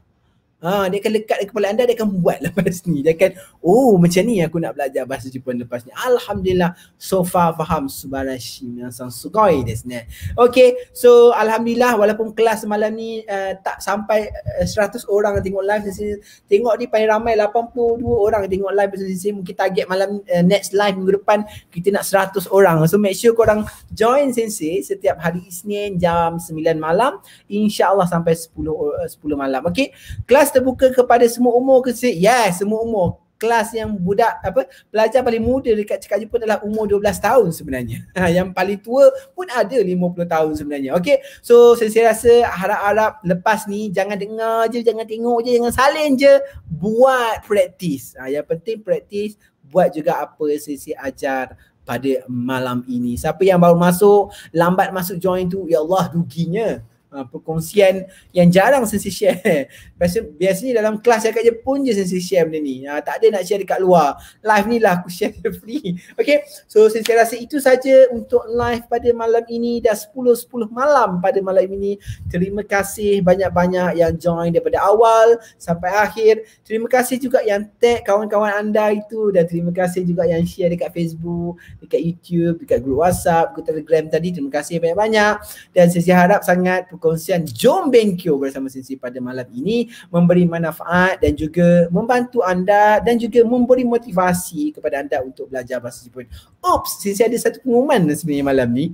Ha, dia akan lekat di kepala anda, dia akan buat lepas ni. Dia akan, oh macam ni aku nak belajar bahasa Jepun lepas ni. Alhamdulillah, so far faham subarashi minasan sugoi desu ne. Okay, so Alhamdulillah walaupun kelas malam ni uh, tak sampai uh, eh, 100 orang tengok live di sini. Tengok ni paling ramai 82 orang tengok live di sini. Mungkin target malam uh, next live minggu depan kita nak 100 orang. So make sure korang join sensei setiap hari Isnin jam 9 malam. InsyaAllah sampai 10, uh, 10 malam. Okay, kelas kelas terbuka kepada semua umur ke sih? Yes, semua umur. Kelas yang budak apa pelajar paling muda dekat cekaji pun adalah umur 12 tahun sebenarnya. Ha, yang paling tua pun ada 50 tahun sebenarnya. Okay, so saya rasa harap-harap lepas ni jangan dengar je, jangan tengok je, jangan salin je. Buat praktis. Ha, yang penting praktis buat juga apa sesi ajar pada malam ini. Siapa yang baru masuk, lambat masuk join tu, ya Allah ruginya. Ha, perkongsian yang jarang sesi share. Biasa, biasanya dalam kelas dekat Jepun je sensei share benda ni. Ha, tak ada nak share dekat luar. Live ni lah aku share free. Okay. So sensei rasa itu saja untuk live pada malam ini. Dah 10-10 malam pada malam ini. Terima kasih banyak-banyak yang join daripada awal sampai akhir. Terima kasih juga yang tag kawan-kawan anda itu. Dan terima kasih juga yang share dekat Facebook, dekat YouTube, dekat grup WhatsApp, grup Telegram tadi. Terima kasih banyak-banyak. Dan saya harap sangat perkongsian Jom Benkyo bersama sensei pada malam ini memberi manfaat dan juga membantu anda dan juga memberi motivasi kepada anda untuk belajar bahasa Jepun. Ops, sisi ada satu pengumuman sebenarnya malam ni.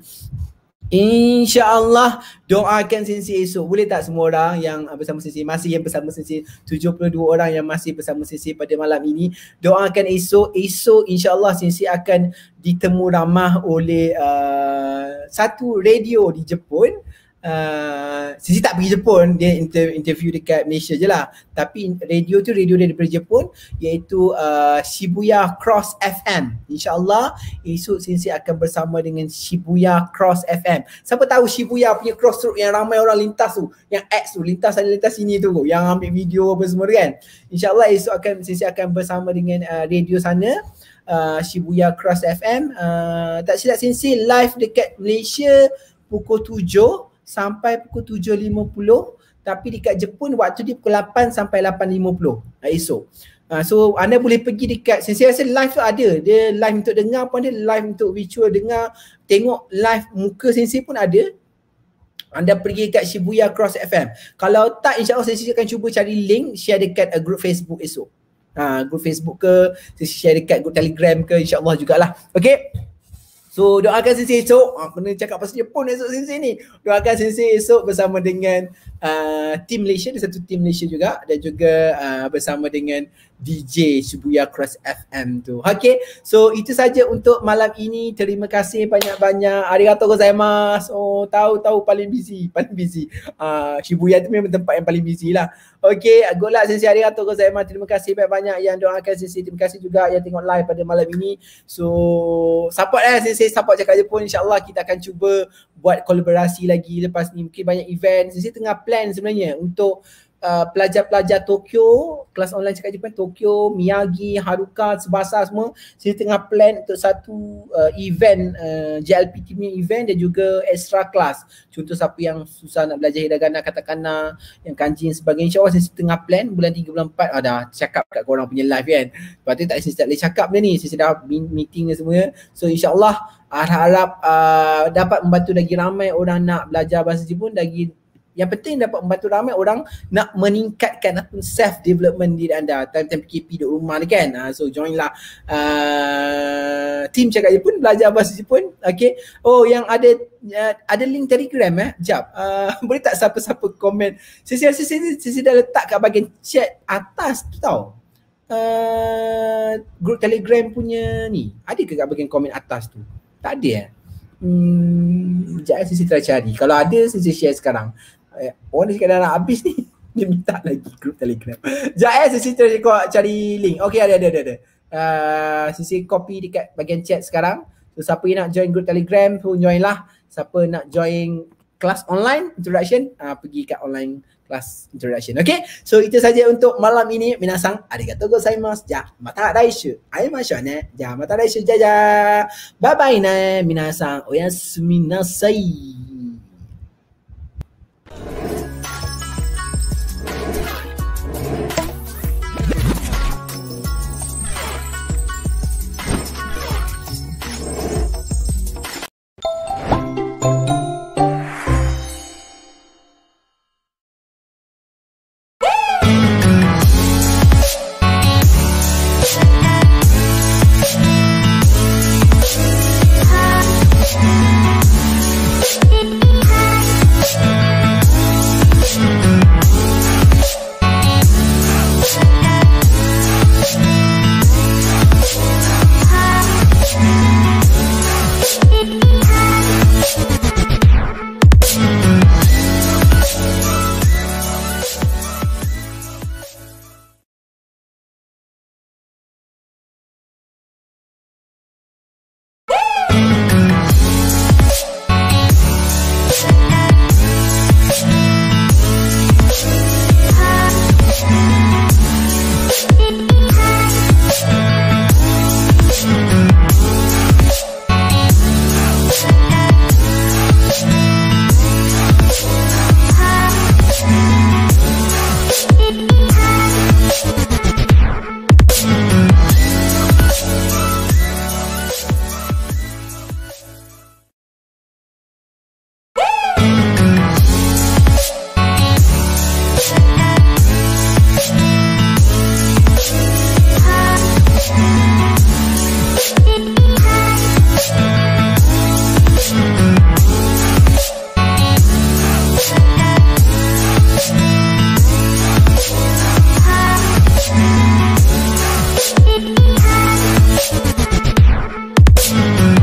InsyaAllah doakan Sensei esok Boleh tak semua orang yang bersama Sensei Masih yang bersama Sensei 72 orang yang masih bersama Sensei pada malam ini Doakan esok Esok insyaAllah Sensei akan ditemu ramah oleh uh, Satu radio di Jepun uh, Uh, Sisi tak pergi Jepun, dia inter- interview dekat Malaysia je lah Tapi radio tu radio dia daripada Jepun Iaitu uh, Shibuya Cross FM InsyaAllah Isu Sensei akan bersama dengan Shibuya Cross FM Siapa tahu Shibuya punya crossroad yang ramai orang lintas tu Yang X tu, lintas sana lintas sini tu Yang ambil video apa semua kan InsyaAllah Isu akan Sensei akan bersama dengan uh, radio sana uh, Shibuya Cross FM uh, Tak silap Sensei live dekat Malaysia pukul 7 sampai pukul 7.50 tapi dekat Jepun waktu dia pukul 8 sampai 8.50 ah, esok. Uh, so anda boleh pergi dekat saya rasa live tu ada. Dia live untuk dengar pun ada, live untuk virtual dengar, tengok live muka sensei pun ada. Anda pergi dekat Shibuya Cross FM. Kalau tak insya-Allah sensei akan cuba cari link share dekat a group Facebook esok. Ha, group Facebook ke, share dekat group Telegram ke insya-Allah jugalah. Okay. So doakan sensei esok, ha, kena cakap pasal Jepun esok sensei ni. Doakan sensei esok bersama dengan uh, team Malaysia ada satu team Malaysia juga dan juga uh, bersama dengan DJ Shibuya Cross FM tu. Okay, so itu saja untuk malam ini. Terima kasih banyak-banyak. Arigatou gozaimasu. Oh, tahu-tahu paling busy, paling busy. Uh, Shibuya tu memang tempat yang paling busy lah. Okay, good luck sensei. Arigatou gozaimasu. Terima kasih banyak-banyak yang doakan sensei. Terima kasih juga yang tengok live pada malam ini. So, support lah eh, sensei. Support cakap je pun. InsyaAllah kita akan cuba buat kolaborasi lagi lepas ni. Mungkin banyak event. Sensei tengah plan plan sebenarnya untuk Uh, pelajar-pelajar Tokyo, kelas online cakap Jepun, Tokyo, Miyagi, Haruka, Tsubasa semua saya tengah plan untuk satu uh, event, uh, JLPT punya event dan juga extra class contoh siapa yang susah nak belajar hiragana, katakana, yang kanji dan sebagainya insyaAllah saya tengah plan bulan 3, bulan 4 ada ah, cakap kat korang punya live kan sebab tu tak saya tak boleh cakap benda ni, saya dah meeting dan semua so insyaAllah harap-harap uh, dapat membantu lagi ramai orang nak belajar bahasa Jepun lagi yang penting dapat membantu ramai orang nak meningkatkan ataupun self development diri anda. Time-time PKP di rumah ni kan. Uh, so join lah uh, team cakap je pun belajar bahasa je pun. Okay. Oh yang ada uh, ada link telegram eh. Sekejap. Uh, boleh tak siapa-siapa komen. Sisi, sisi, sisi dah letak kat bahagian chat atas tu tau. Uh, group telegram punya ni ada ke kat bagian komen atas tu tak ada eh hmm, sekejap eh, saya cari kalau ada saya share sekarang eh, orang ni cakap dah nak habis ni dia minta lagi grup telegram jap eh sisi cari, cari link okey ada ada ada, ada. Uh, ah, sisi copy dekat bahagian chat sekarang so siapa yang nak join grup telegram tu join lah siapa nak join kelas online introduction uh, pergi kat online kelas introduction okey so itu saja untuk malam ini minasang arigatou gozaimasu ja mata daishu aimashou ne ja mata daishu ja ja bye bye ne minasang oyasumi oh, nasai